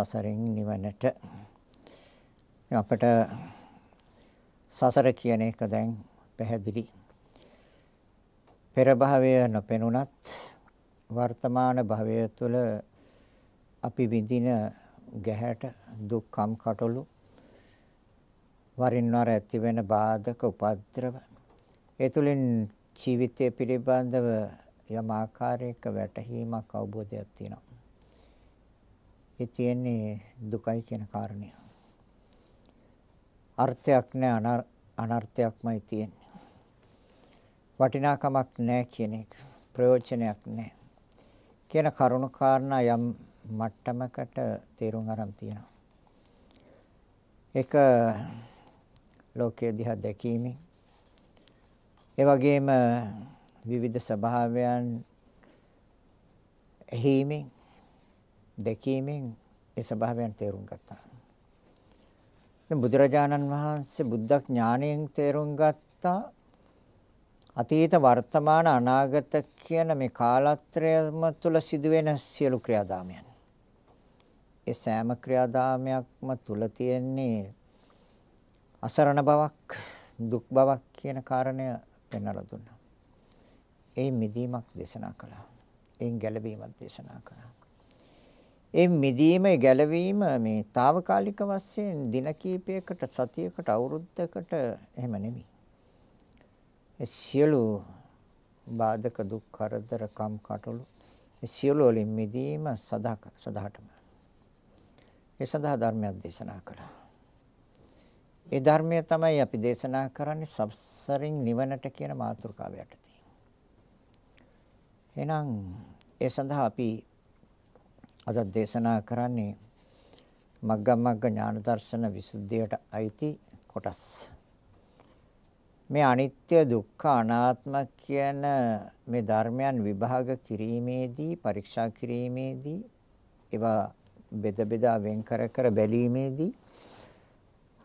සසරින් නිවනට අපට සසර කියන එක දැන් පැහැදිලි පෙර භවය නොපෙනුනත් වර්තමාන භවය තුළ අපි විඳින ගැහැට දුක්ඛම් කටළු වරින් වර ඇති වෙන බාධක උපද්‍රව ඒ තුලින් ජීවිතය පිළිබඳව යම් ආකාරයක වැටහීමක් අවබෝධයක් තියෙනවා ඒකේ තියෙන්නේ දුකයි කියන කාරණය. අර්ථයක් නැහැ අනර්ථයක්මයි තියෙන්නේ. වටිනාකමක් නැහැ කියන එක. ප්‍රයෝජනයක් නැහැ. කියන කරුණ කාරණා යම් මට්ටමකට තේරුම් අරන් තියෙනවා. ඒක ලෝකයේ දිහා දැකීමෙන් ඒ වගේම විවිධ ස්වභාවයන් එහිමින් දැකීමෙන් ඒ ස්වභාවයන් තේරුම් ගත්තා. දැන් බුදුරජාණන් වහන්සේ බුද්ධ ඥාණයෙන් තේරුම් ගත්තා අතීත වර්තමාන අනාගත කියන මේ කාලත්‍රයම තුල සිදුවෙන සියලු ක්‍රියාදාමයන්. ඒ සෑම ක්‍රියාදාමයක්ම තුල තියෙන්නේ අසරණ බවක්, දුක් බවක් කියන කාරණය පෙන්වලා දුන්නා. ඒ මිදීමක් දේශනා කළා. එයින් ගැලවීමක් දේශනා කළා. ඒ මිදීම ගැලවීම මේ తాවකාලික වශයෙන් දින කීපයකට සතියකට අවුරුද්දකට එහෙම නෙමෙයි. ඒ සියලු බාධක දුක් කරදර කම් කටළු ඒ සියලු වලින් මිදීම සදා සදාටම. ඒ සඳහා ධර්මයක් දේශනා කළා. ඒ ධර්මය තමයි අපි දේශනා කරන්නේ සබ්සරින් නිවනට කියන මාතෘකාව යටතේ. එහෙනම් ඒ සඳහා අපි අද දේශනා කරන්නේ මග්ගමග්ග ඥාන දර්ශන විසුද්ධියට අයිති කොටස්. මේ අනිත්‍ය දුක්ඛ අනාත්ම කියන මේ ධර්මයන් විභාග කිරීමේදී පරීක්ෂා කිරීමේදී ඒවා බෙද බෙදා වෙන් කර කර බැලීමේදී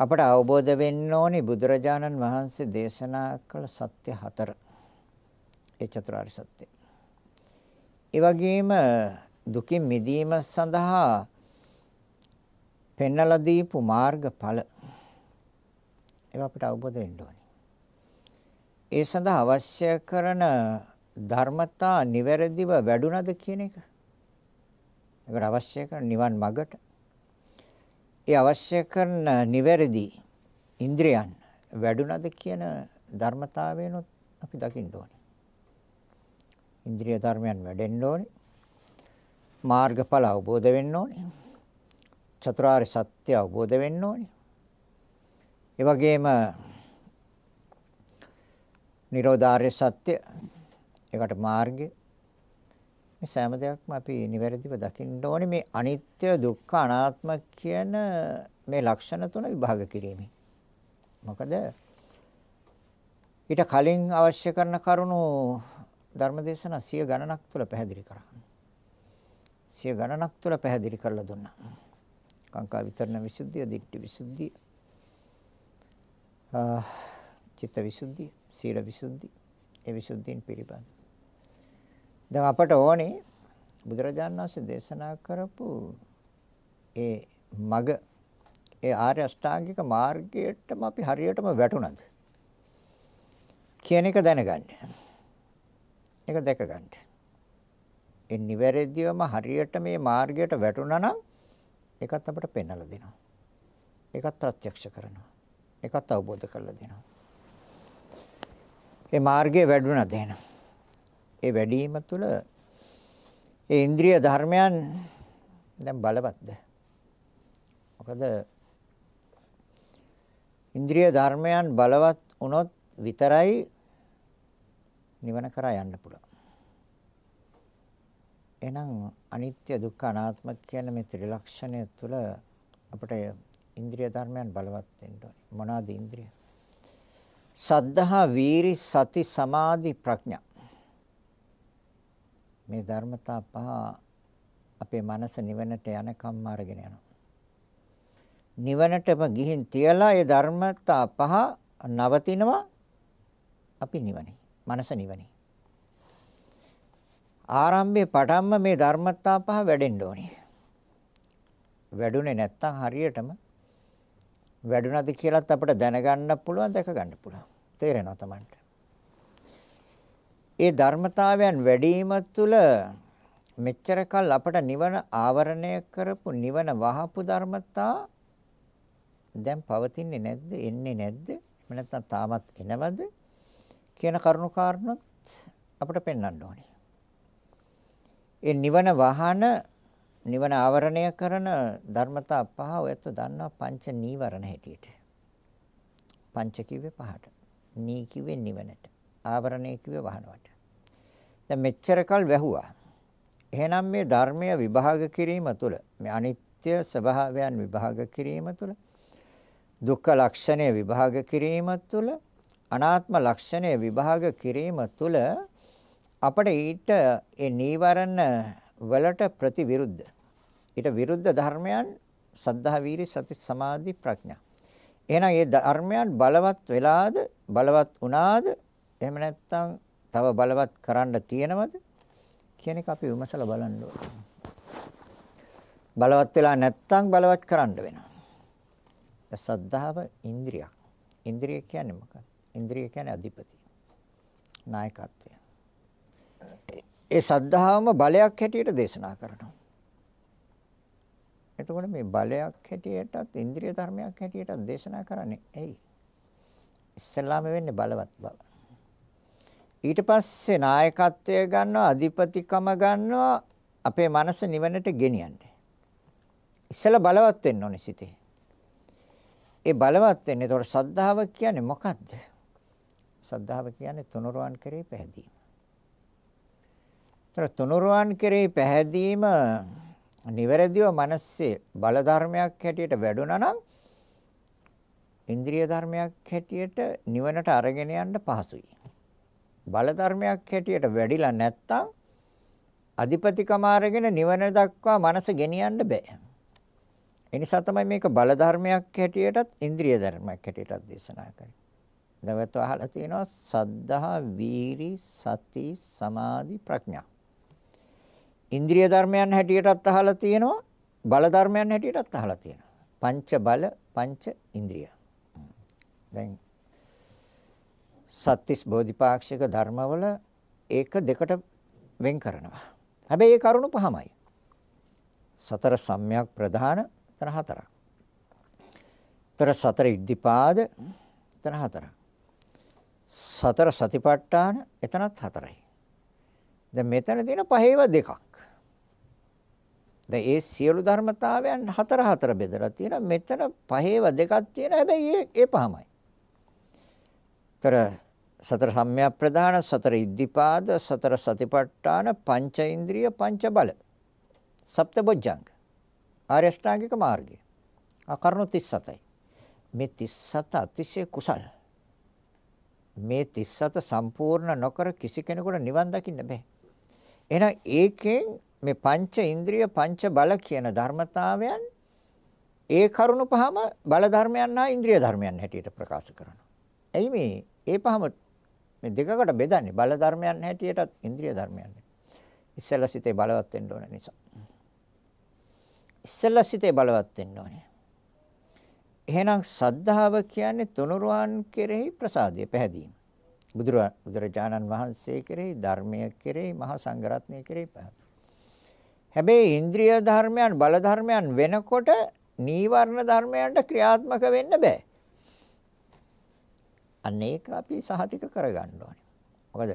අපට අවබෝධ වෙන්න ඕනේ බුදුරජාණන් වහන්සේ දේශනා කළ සත්‍ය හතර. ඒ චතුරාර්ය සත්‍ය. ඒ වගේම දුකින් මිදීම සඳහා පෙන්වලා දීපු මාර්ගඵල ඒව අපිට අවබෝධ වෙන්න ඕනේ. ඒ සඳහා අවශ්‍ය කරන ධර්මතා නිවැරදිව වැඩුණද කියන එක. ඒකට අවශ්‍ය කරන නිවන් මගට. ඒ අවශ්‍ය කරන නිවැරදි ඉන්ද්‍රයන් වැඩුණද කියන ධර්මතාවයනොත් අපි දකින්න ඕනේ. ඉන්ද්‍රිය ධර්මයන් වැඩෙන්න ඕනේ. මාර්ගඵල අවබෝධ වෙන්න ඕනේ. චතුරාර්ය සත්‍ය අවබෝධ වෙන්න ඕනේ. ඒ වගේම නිරෝධාර්ය සත්‍ය ඒකට මාර්ගය මේ සෑම දෙයක්ම අපි නිවැරදිව දකින්න ඕනේ මේ අනිත්‍ය දුක්ඛ අනාත්ම කියන මේ ලක්ෂණ තුන විභාග කිරීමෙන්. මොකද ඊට කලින් අවශ්‍ය කරන කරුණු ධර්මදේශන සිය ගණනක් තුළ පැහැදිලි කරා. සිය ගණනක් තුළ පැහැදිලි කරලා දුන්නා. කාංකා විතරණ විසුද්ධිය, දිට්ඨි විසුද්ධිය, චිත්ත විසුද්ධිය, සීල විසුද්ධිය, ඒ විසුද්ධීන් පිළිබඳ. දැන් අපට ඕනේ බුදුරජාණන් වහන්සේ දේශනා කරපු ඒ මග ඒ ආර්ය අෂ්ටාංගික මාර්ගයටම අපි හරියටම වැටුණද කියන එක දැනගන්න. ඒක දැක ගන්න. ඒ නිවැරදිවම හරියට මේ මාර්ගයට වැටුණා නම් ඒකත් අපට පෙන්වලා දෙනවා. ඒකත් ප්‍රත්‍යක්ෂ කරනවා. ඒකත් අවබෝධ කරලා දෙනවා. ඒ මාර්ගයේ වැඩුණා දෙන. ඒ වැඩිම තුල ඒ ඉන්ද්‍රිය ධර්මයන් දැන් බලවත්ද? මොකද ඉන්ද්‍රිය ධර්මයන් බලවත් වුණොත් විතරයි නිවන කරා යන්න පුළුවන්. එහෙනම් අනිත්‍ය දුක්ඛ අනාත්ම කියන මේ ත්‍රිලක්ෂණය තුළ අපිට ඉන්ද්‍රිය ධර්මයන් බලවත් වෙන්න ඕනේ. මොනවාද ඉන්ද්‍රිය? සද්ධා, වීරි, සති, සමාධි, ප්‍රඥා. මේ ධර්මතා පහ අපේ මනස නිවනට යනකම් අරගෙන යනවා. නිවනටම ගිහින් තියලා ඒ ධර්මතා පහ නවතිනවා අපි නිවනේ. මනස නිවනේ. ආරම්භයේ පටන්ම මේ ධර්මතා පහ වැඩෙන්න ඕනේ. වැඩුණේ නැත්තම් හරියටම වැඩුණාද කියලාත් අපිට දැනගන්න පුළුවන් දැක ගන්න පුළුවන්. තේරෙනවා Tamanට. ඒ ධර්මතාවයන් වැඩිම තුළ මෙච්චර කල් අපට නිවන ආවරණය කරපු නිවන වහපු ධර්මතා දැන් පවතින්නේ නැද්ද? එන්නේ නැද්ද? එහෙම නැත්නම් තාමත් එනවද? කියන කරුණු කාරණොත් අපිට පෙන්වන්න ඕනේ. ඒ නිවන වහන නිවන ආවරණය කරන ධර්මතා පහ ඔයත් දන්නා පංච නීවරණ හැටියට. පංච කිව්වේ පහට. නී කිව්වේ නිවනට. ආවරණය කිව්වේ වහනවට. දැන් මෙච්චරකල් වැහුවා. එහෙනම් මේ ධර්මය විභාග කිරීම තුළ මේ අනිත්‍ය ස්වභාවයන් විභාග කිරීම තුළ දුක්ඛ ලක්ෂණය විභාග කිරීම තුළ අනාත්ම ලක්ෂණය විභාග කිරීම තුළ අපට ඊට ඒ නීවරණ වලට ප්‍රතිවිරුද්ධ ඊට විරුද්ධ ධර්මයන් සද්ධා වීරි සති සමාධි ප්‍රඥා එහෙනම් මේ ධර්මයන් බලවත් වෙලාද බලවත් වුණාද එහෙම නැත්නම් තව බලවත් කරන්න තියෙනවද කියන එක අපි විමසලා බලන්න බලවත් වෙලා නැත්නම් බලවත් කරන්න වෙනවා සද්ධාව ඉන්ද්‍රියක් ඉන්ද්‍රිය කියන්නේ මොකක්ද ඉන්ද්‍රිය කියන්නේ අධිපති නායකත්වය ඒ සද්ධාවම බලයක් හැටියට දේශනා කරනවා. එතකොට මේ බලයක් හැටියටත් ඉන්ද්‍රිය ධර්මයක් හැටියටත් දේශනා කරන්නේ ඇයි? ඉස්සල්ලාම වෙන්නේ බලවත් බව. ඊට පස්සේ නායකත්වය ගන්නවා අධිපතිකම ගන්නවා අපේ මනස නිවනට ගෙනියන්න. ඉස්සලා බලවත් වෙන්න ඕනේ සිතේ. ඒ බලවත් වෙන්නේ ඒතකොට සද්ධාව කියන්නේ මොකද්ද? සද්ධාව කියන්නේ තුනරුවන් කරේ පැහැදීම. ඒතර තුනුරුවන් කෙරෙහි පැහැදීම නිවැරදිව මනසේ බල ධර්මයක් හැටියට වැඩුණා නම් ඉන්ද්‍රිය ධර්මයක් හැටියට නිවනට අරගෙන යන්න පහසුයි. බල ධර්මයක් හැටියට වැඩිලා නැත්තම් අධිපතිකම අරගෙන නිවන දක්වා මනස ගෙනියන්න බෑ. ඒ නිසා තමයි මේක බල ධර්මයක් හැටියටත් ඉන්ද්‍රිය ධර්මයක් හැටියටත් දේශනා කරන්නේ. දවතු අහලා තියෙනවා සද්ධා, වීරි, සති, සමාධි, ප්‍රඥා. ඉන්ද්‍රිය ධර්මයන් හැටියටත් අහලා තියෙනවා. බල ධර්මයන් හැටියටත් අහලා තියෙනවා. පංච බල, පංච ඉන්ද්‍රිය. දැන් සත්‍තිස් බෝධිපාක්ෂික ධර්මවල ඒක දෙකට වෙන් කරනවා. හැබැයි ඒ කරුණු පහමයි. සතර සම්‍යක් ප්‍රධාන තන හතරක්. තර සතර ඉද්ධිපාද තන හතරක්. සතර සතිපට්ඨාන එතනත් හතරයි. දැන් මෙතන තියෙන පහේව දෙකක්. දැන් ඒ සියලු ධර්මතාවයන් හතර හතර බෙදලා තියෙනවා. මෙතන පහේව දෙකක් තියෙනවා. හැබැයි ඒ පහමයි. තර සතර සම්‍යක් ප්‍රධාන සතර ඉද්ධිපාද සතර සතිපට්ඨාන පංච ඉන්ද්‍රිය පංච බල සප්තබොජ්ජංග ආර්ය අෂ්ටාංගික මාර්ගය අකරණු 37යි මේ 37 අතිශය කුසල මේ 37 සම්පූර්ණ නොකර කිසි කෙනෙකුට නිවන් දකින්න බෑ එහෙනම් ඒකෙන් මේ පංච ඉන්ද්‍රිය පංච බල කියන ධර්මතාවයන් ඒ කරුණු පහම බල ධර්මයන් හා ඉන්ද්‍රිය ධර්මයන් හැටියට ප්‍රකාශ කරනවා. එයි මේ ඒ පහම මේ දෙකකට බෙදන්නේ බල ධර්මයන් හැටියටත් ඉන්ද්‍රිය ධර්මයන්. ඉස්සෙල්ලා සිතේ බලවත් වෙන්න ඕන නිසා. ඉස්සෙල්ලා සිතේ බලවත් වෙන්න ඕනේ. එහෙනම් සද්ධාව කියන්නේ තුනුරුවන් කෙරෙහි ප්‍රසාදය පැහැදීම. බුදුරජාණන් වහන්සේ කෙරෙහි ධර්මය කෙරෙහි මහා සංඝරත්නය කෙරෙහි පැහැදීම. හැබැයි ඉන්ද්‍රිය ධර්මයන් බල ධර්මයන් වෙනකොට නීවරණ ධර්මයන්ට ක්‍රියාත්මක වෙන්න බෑ. අන්න ඒක අපි සහතික කරගන්න ඕනේ. මොකද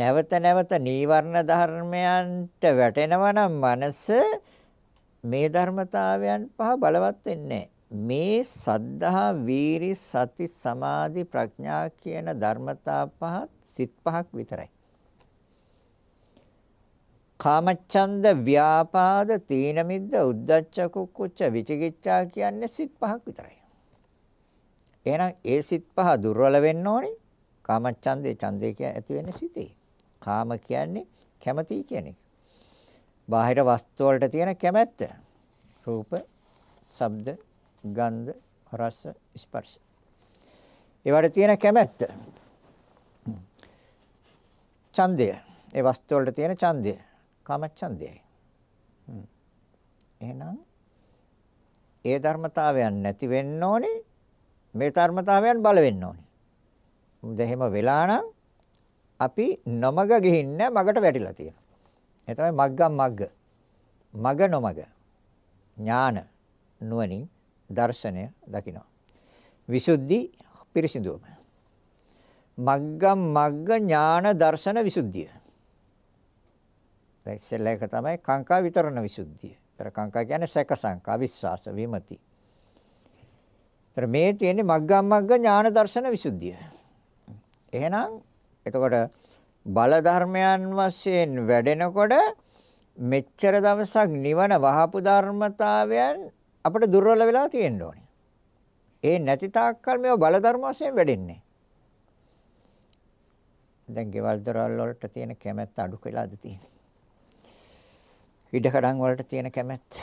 නැවත නැවත නීවරණ ධර්මයන්ට වැටෙනවා නම් මනස මේ ධර්මතාවයන් පහ බලවත් වෙන්නේ මේ සද්ධා වීරි සති සමාධි ප්‍රඥා කියන ධර්මතා පහත් සිත් පහක් විතරයි. කාමච්ඡන්ද ව්‍යාපාද තීන මිද්ද උද්ධච්ච කුක්කුච්ච විචිකිච්ඡා කියන්නේ සිත් පහක් විතරයි. එහෙනම් ඒ සිත් පහ දුර්වල වෙන්න ඕනේ. කාමච්ඡන්දේ ඡන්දේ කිය ඇති වෙන්නේ සිතේ. කාම කියන්නේ කැමැති කියන එක. බාහිර වස්තු වලට තියෙන කැමැත්ත. රූප, ශබ්ද, ගන්ධ, රස, ස්පර්ශ. ඒවට තියෙන කැමැත්ත. ඡන්දය. ඒ වස්තු වලට තියෙන ඡන්දය. කාමච්ඡන්දයයි. එහෙනම් ඒ ධර්මතාවයන් නැති වෙන්න ඕනේ මේ ධර්මතාවයන් බල වෙන්න ඕනේ. මොකද එහෙම වෙලා නම් අපි නොමග ගිහින් නැ මගට වැටිලා තියෙනවා. ඒ තමයි මග්ගම් මග්ග. මග නොමග. ඥාන නුවණින් දර්ශනය දකිනවා. විසුද්ධි පිරිසිදුවම. මග්ගම් මග්ග ඥාන දර්ශන විසුද්ධිය. දැන් ඉස්සෙල්ලා එක තමයි කාංකා විතරණ විසුද්ධිය. ඒතර කාංකා කියන්නේ සැක සංකා විශ්වාස විමති. ඒතර මේ තියෙන්නේ මග්ගමග්ග ඥාන දර්ශන විසුද්ධිය. එහෙනම් එතකොට බල ධර්මයන් වශයෙන් වැඩෙනකොට මෙච්චර දවසක් නිවන වහපු ධර්මතාවයන් අපිට දුර්වල වෙලා තියෙන්න ඕනේ. ඒ නැති තාක්කල් මේව බල ධර්ම වශයෙන් වැඩෙන්නේ. දැන් ගෙවල් දොරවල් වලට තියෙන කැමැත්ත අඩු වෙලාද තියෙන්නේ. ඉඩකඩම් වලට තියෙන කැමැත්ත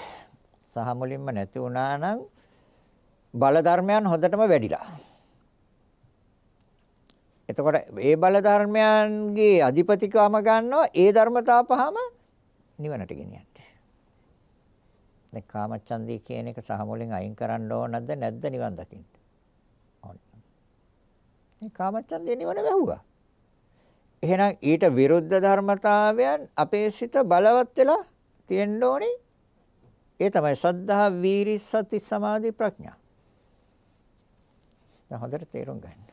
සහ මුලින්ම නැති වුණා නම් බල ධර්මයන් හොඳටම වැඩිලා. එතකොට ඒ බල ධර්මයන්ගේ අධිපතිකම ගන්නවා ඒ ධර්මතා පහම නිවනට ගෙනියන්න. දැන් කාමච්ඡන්දී කියන එක සහ මුලින් අයින් කරන්න ඕනද නැද්ද නිවන් දකින්න? ඕනේ. මේ කාමච්ඡන්දේ නිවන වැහුවා. එහෙනම් ඊට විරුද්ධ ධර්මතාවයන් අපේ සිත බලවත් වෙලා තියෙන්න ඕනේ. ඒ තමයි සද්ධා, වීරි, සති, සමාධි, ප්‍රඥා. දැන් හොඳට තේරුම් ගන්න.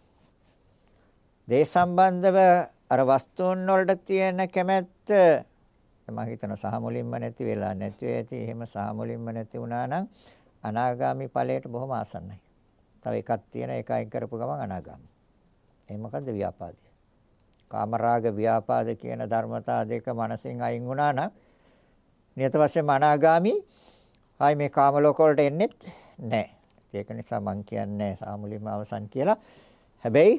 දේ සම්බන්ධව අර වස්තුන් වලට තියෙන කැමැත්ත මම හිතන සහ මුලින්ම නැති වෙලා නැති වෙති එහෙම සහ මුලින්ම නැති වුණා නම් අනාගාමි ඵලයට බොහොම ආසන්නයි. තව එකක් තියෙන එකයි කරපු ගමන් අනාගාමි. ඒ මොකද්ද ව්‍යාපාදය? කාමරාග ව්‍යාපාද කියන ධර්මතා දෙක මනසින් අයින් වුණා නම් නියත වශයෙන්ම අනාගාමි ආයි මේ කාම ලෝක වලට එන්නෙත් නැහැ. ඒක නිසා මම කියන්නේ සාමුලින්ම අවසන් කියලා. හැබැයි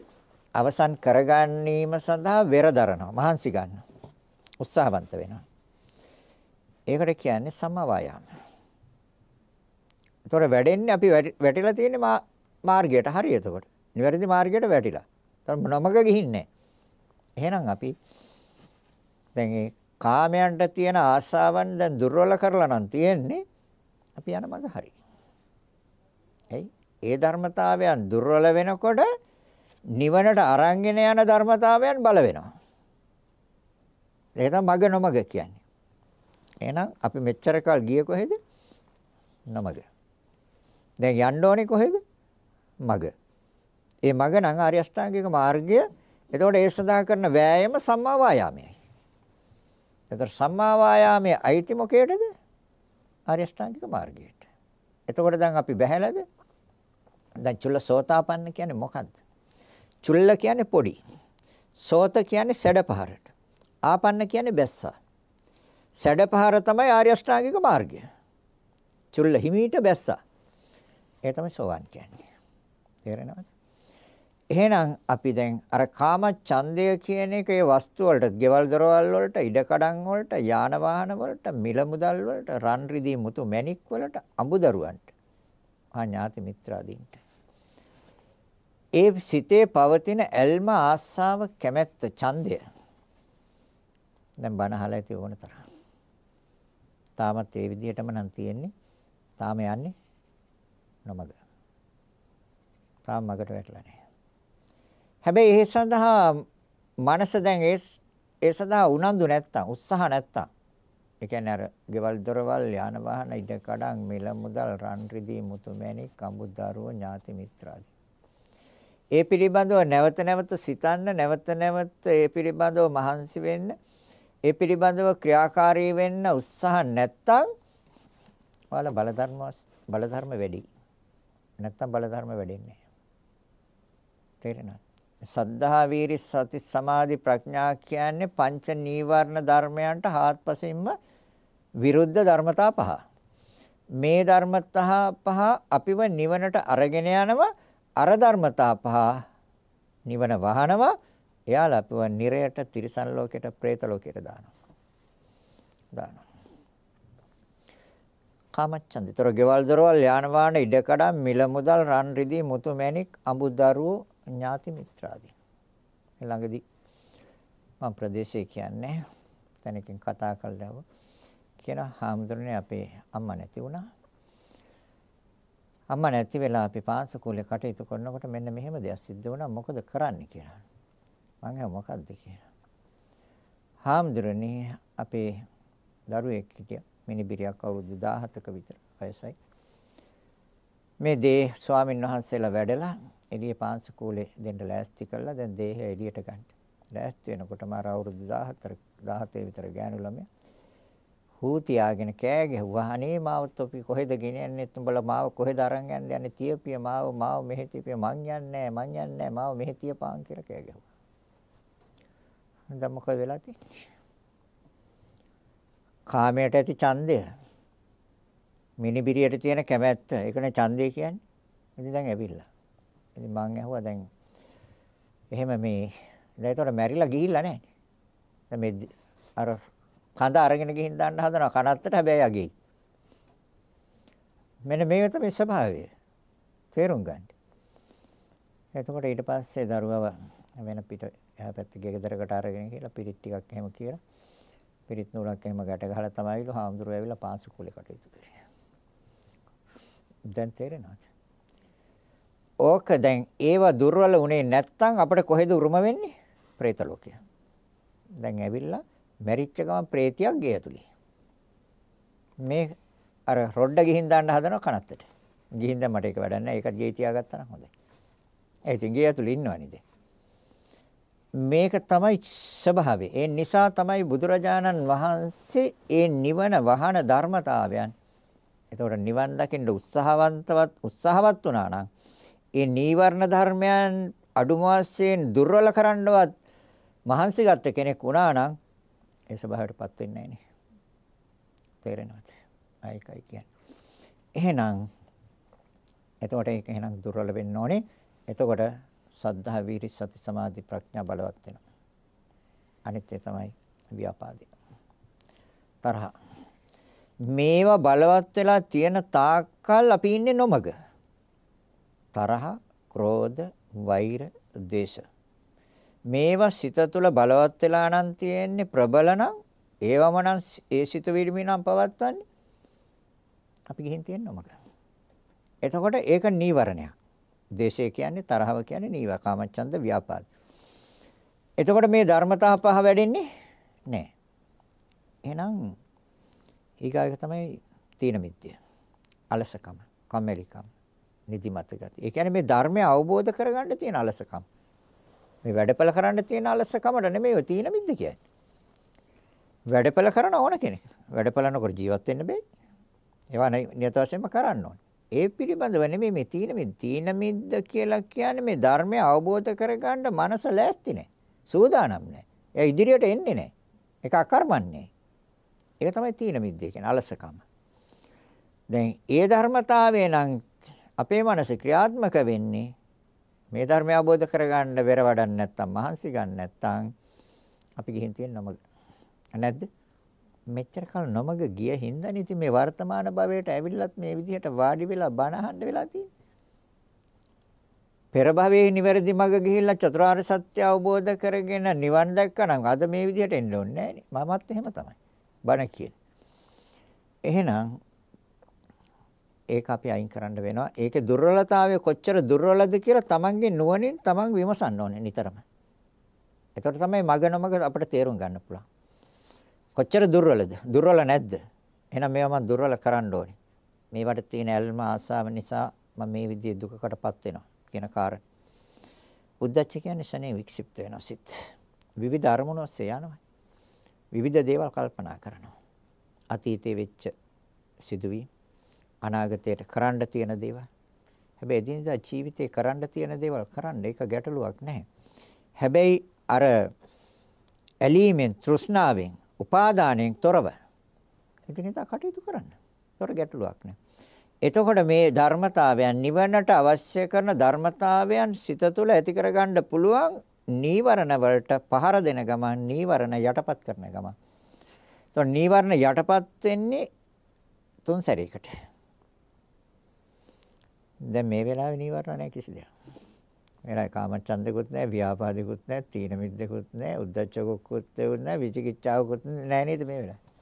අවසන් කරගැනීම සඳහා වෙර දරනවා, මහන්සි ගන්නවා. උත්සාහවන්ත වෙනවා. ඒකට කියන්නේ සමවායාම. ඒතොර වැඩෙන්නේ අපි වැටිලා තියෙන්නේ මාර්ගයට හරි එතකොට. නිවැරදි මාර්ගයට වැටිලා. ඒතොර මොනමක ගිහින්නේ නැහැ. එහෙනම් අපි දැන් ඒ කාමයන්ට තියෙන ආශාවන් දැන් දුර්වල කරලා නම් තියෙන්නේ අපි යන මඟ හරි. එයි ඒ ධර්මතාවයන් දුර්වල වෙනකොට නිවනට අරන්ගෙන යන ධර්මතාවයන් බල වෙනවා. ඒක තමයි මග නොමග කියන්නේ. එහෙනම් අපි මෙච්චර කල් ගියේ කොහෙද? නොමග. දැන් යන්න ඕනේ කොහෙද? මග. ඒ මග නම් ආර්ය අෂ්ටාංගික මාර්ගය. එතකොට ඒ සඳහා කරන වෑයම සම්මා වායාමයයි. එතකොට සම්මා වායාමයේ අයිති මොකේද? ආර්ය ශ්‍රාන්තික මාර්ගයට. එතකොට දැන් අපි බැහැලාද? දැන් චුල්ල සෝතාපන්න කියන්නේ මොකද්ද? චුල්ල කියන්නේ පොඩි. සෝත කියන්නේ සැඩපහරට. ආපන්න කියන්නේ බැස්සා. සැඩපහර තමයි ආර්ය ශ්‍රාන්තික මාර්ගය. චුල්ල හිමීට බැස්සා. ඒ තමයි සෝවන් කියන්නේ. තේරෙනවද? එහෙනම් අපි දැන් අර කාම ඡන්දය කියන එකේ වස්තු වලට, ගෙවල් දොරවල් වලට, ඉඩකඩම් වලට, යාන වාහන වලට, මිල මුදල් වලට, රන් රිදී මුතු මැණික් වලට, අඹදරුවන්ට, ආ ඥාති මිත්‍රාදීන්ට. ඒ සිතේ පවතින ඇල්ම ආස්සාව කැමැත්ත ඡන්දය. දැන් බනහල ඇති ඕන තරම්. තාමත් ඒ විදිහටම නම් තියෙන්නේ. තාම යන්නේ නොමග. තාම මගට වැටලා නැහැ. හැබැයි ඒ සඳහා මනස දැන් ඒ ඒ සඳහා උනන්දු නැත්තම් උත්සාහ නැත්තම් ඒ කියන්නේ අර ගෙවල් දොරවල් යාන වාහන ඉඩ කඩන් මිල මුදල් රන් රිදී මුතුමැණික් කඹු දරුව ඥාති මිත්‍රාදී ඒ පිළිබඳව නැවත නැවත සිතන්න නැවත නැවත ඒ පිළිබඳව මහන්සි වෙන්න ඒ පිළිබඳව ක්‍රියාකාරී වෙන්න උත්සාහ නැත්තම් ඔයාලා බලධර්ම බලධර්ම වැඩි නැත්තම් බලධර්ම වැඩින්නේ නැහැ තේරෙනවද සද්ධා වීරි සති සමාධි ප්‍රඥා කියන්නේ පංච නීවරණ ධර්මයන්ට හාත්පසින්ම විරුද්ධ ධර්මතා පහ. මේ ධර්මතා පහ අපිව නිවනට අරගෙන යනව අර ධර්මතා පහ නිවන වහනවා එයාලා අපිව නිරයට තිරිසන් ලෝකයට പ്രേත ලෝකයට දානවා. දානවා. කාමච්ඡන්දිතර ගෙවල් දරවල් යාන වාහන ඉඩකඩම් මිල මුදල් රන් රිදී මුතු මැණික් අඹු දරුවෝ ඥාති මිත්‍රාදී. මේ ළඟදී මම ප්‍රදේශයේ කියන්නේ තැනකින් කතා කළාව කියන හාමුදුරනේ අපේ අම්මා නැති වුණා. අම්මා නැති වෙලා අපි පාසකෝලේ කටයුතු කරනකොට මෙන්න මෙහෙම දෙයක් සිද්ධ වුණා. මොකද කරන්න කියලා. මම අහ මොකද්ද කියලා. හාමුදුරනේ අපේ දරුවෙක් හිටියා. මිනිබිරියක් අවුරුදු 17ක විතර වයසයි. මේ දේ ස්වාමින් වහන්සේලා වැඩලා එළිය පාංශකූලේ දෙන්න ලෑස්ති කළා දැන් දේහය එළියට ගන්න. ලෑස්ති වෙනකොටම අර අවුරුදු 14 17 විතර ගෑනු ළමයා හූ තියාගෙන කෑ ගැහුවා අනේ මාව තොපි කොහෙද ගෙන යන්නේ උඹලා මාව කොහෙද අරන් යන්නේ යන්නේ තියපිය මාව මාව මෙහෙ තියපිය මං යන්නේ නැහැ මං යන්නේ නැහැ මාව මෙහෙ තියපන් කියලා කෑ ගැහුවා. දැන් මොකද වෙලා තියෙන්නේ? කාමයට ඇති ඡන්දය මිනිබිරියට තියෙන කැමැත්ත ඒකනේ ඡන්දය කියන්නේ. ඉතින් දැන් ඇවිල්ලා ඉතින් මං ඇහුවා දැන් එහෙම මේ දැන් ඒතකොට මැරිලා ගිහිල්ලා නැහැ. දැන් මේ අර කඳ අරගෙන ගිහින් දාන්න හදනවා කනත්තට හැබැයි යගේ. මෙන්න මේක තමයි ස්වභාවය. තේරුම් ගන්න. එතකොට ඊට පස්සේ දරුවව වෙන පිට එහා පැත්තේ ගෙදරකට අරගෙන කියලා පිරිත් ටිකක් එහෙම කියලා පිරිත් නූලක් එහෙම ගැට ගහලා තමයිලු හාමුදුරුවෝ ඇවිල්ලා පාසු කුලේ කටයුතු කරේ. දැන් තේරෙනවද? ඕක දැන් ඒව දුර්වල උනේ නැත්තම් අපිට කොහෙද උරුම වෙන්නේ? പ്രേත ලෝකය. දැන් ඇවිල්ලා මැරිච්ච ගමන් പ്രേතියක් ගේ ඇතුලේ. මේ අර රොඩ ගිහින් දාන්න හදනවා කනත්තට. ගිහින් දැන් මට ඒක වැඩක් නැහැ. ඒකත් ගේ තියාගත්තා නම් හොඳයි. ඒ ඉතින් ගේ ඇතුලේ ඉන්නවනේ දැන්. මේක තමයි ස්වභාවය. ඒ නිසා තමයි බුදුරජාණන් වහන්සේ ඒ නිවන වහන ධර්මතාවයන්. එතකොට නිවන් දකින්න උත්සාහවන්තවත් උත්සාහවත් වුණා නම් ඒ නීවරණ ධර්මයන් අඩුම වශයෙන් දුර්වල කරන්නවත් මහන්සි ගත්ත කෙනෙක් වුණා නම් ඒ ස්වභාවයටපත් වෙන්නේ නැහැ නේ. තේරෙනවද? ආයිකයි කියන්නේ. එහෙනම් එතකොට ඒක එහෙනම් දුර්වල වෙන්න ඕනේ. එතකොට සද්ධා වීරි සති සමාධි ප්‍රඥා බලවත් වෙනවා. අනිත් ඒ තමයි ව්‍යාපාදේ. තරහ. මේවා බලවත් වෙලා තියෙන තාක්කල් අපි ඉන්නේ නොමග. තරහ, ක්‍රෝධ, වෛර, ද්වේෂ. මේවා සිත තුළ බලවත් වෙලා නම් තියෙන්නේ ප්‍රබල නම් ඒවම නම් ඒ සිත විරිමි නම් පවත්වන්නේ අපි ගිහින් තියෙනවා මග. එතකොට ඒක නීවරණයක්. දේශය කියන්නේ තරහව කියන්නේ නීව කාමච්ඡන්ද ව්‍යාපාද. එතකොට මේ ධර්මතා පහ වැඩෙන්නේ නැහැ. එහෙනම් ඊගායක තමයි තීන මිද්‍ය. අලසකම, කම්මැලිකම. නිදිමත ගතිය. ඒ කියන්නේ මේ ධර්මය අවබෝධ කරගන්න තියෙන අලසකම. මේ වැඩපල කරන්න තියෙන අලසකමට නෙමෙයි තීන මිද්ද කියන්නේ. වැඩපල කරන ඕන කෙනෙක්. වැඩපල නොකර ජීවත් වෙන්න බෑ. ඒවා නියත වශයෙන්ම කරන්න ඕනේ. ඒ පිළිබඳව නෙමෙයි මේ තීන මිද්ද. තීන මිද්ද කියලා කියන්නේ මේ ධර්මය අවබෝධ කරගන්න මනස ලෑස්ති නැහැ. සූදානම් නැහැ. එයා ඉදිරියට එන්නේ නැහැ. ඒක අකර්මන්නේ. ඒක තමයි තීන මිද්දේ කියන්නේ අලසකම. දැන් ඒ ධර්මතාවය නම් අපේ මනස ක්‍රියාත්මක වෙන්නේ මේ ධර්මය අවබෝධ කරගන්න වෙර වඩන්න නැත්තම් මහන්සි ගන්න නැත්තම් අපි ගිහින් තියෙන නමග නැද්ද මෙච්චර කල නොමග ගිය හින්දා නිති මේ වර්තමාන භවයට ඇවිල්ලත් මේ විදිහට වාඩි වෙලා බණ අහන්න වෙලා තියෙන්නේ. පෙර භවයේ නිවැරදි මඟ ගිහිල්ලා චතුරාර්ය සත්‍ය අවබෝධ කරගෙන නිවන් දැක්කනම් අද මේ විදිහට එන්න ඕනේ නෑනේ. මමත් එහෙම තමයි. බණ කියන. එහෙනම් ඒක අපි අයින් කරන්න වෙනවා. ඒකේ දුර්වලතාවය කොච්චර දුර්වලද කියලා තමන්ගේ නුවණින් තමන් විමසන්න ඕනේ නිතරම. එතකොට තමයි මග නමග අපිට තේරුම් ගන්න පුළුවන්. කොච්චර දුර්වලද? දුර්වල නැද්ද? එහෙනම් මේවා මම දුර්වල කරන්න ඕනේ. මේවට තියෙන ඇල්ම ආසාව නිසා මම මේ විදිහේ දුකකටපත් වෙනවා කියන කාරණා. උද්දච්ච කියන්නේ ශනේ වික්ෂිප්ත වෙනවා සිත්. විවිධ අරමුණු ඔස්සේ යනවා. විවිධ දේවල් කල්පනා කරනවා. අතීතයේ වෙච්ච සිදුවීම් අනාගතයට කරන්න තියෙන දේවල්. හැබැයි එදිනදා ජීවිතේ කරන්න තියෙන දේවල් කරන්න ඒක ගැටලුවක් නැහැ. හැබැයි අර ඇලීමෙන් තෘෂ්ණාවෙන් උපාදානයෙන් තොරව එදිනදා කටයුතු කරන්න. ඒතොර ගැටලුවක් නැහැ. එතකොට මේ ධර්මතාවයන් නිවනට අවශ්‍ය කරන ධර්මතාවයන් සිත තුළ ඇති කරගන්න පුළුවන් නීවරණ වලට පහර දෙන ගමන් නීවරණ යටපත් කරන ගමන්. එතකොට නීවරණ යටපත් වෙන්නේ තුන් සැරයකට. දැන් මේ වෙලාවේ නීවරණ නැහැ කිසි දෙයක්. වෙලාවේ කාමච්ඡන්දෙකුත් නැහැ, ව්‍යාපාදෙකුත් නැහැ, තීන මිද්දෙකුත් නැහැ, උද්ධච්චකුත් නැහැ, විචිකිච්ඡාවකුත් නැහැ නේද මේ වෙලාවේ.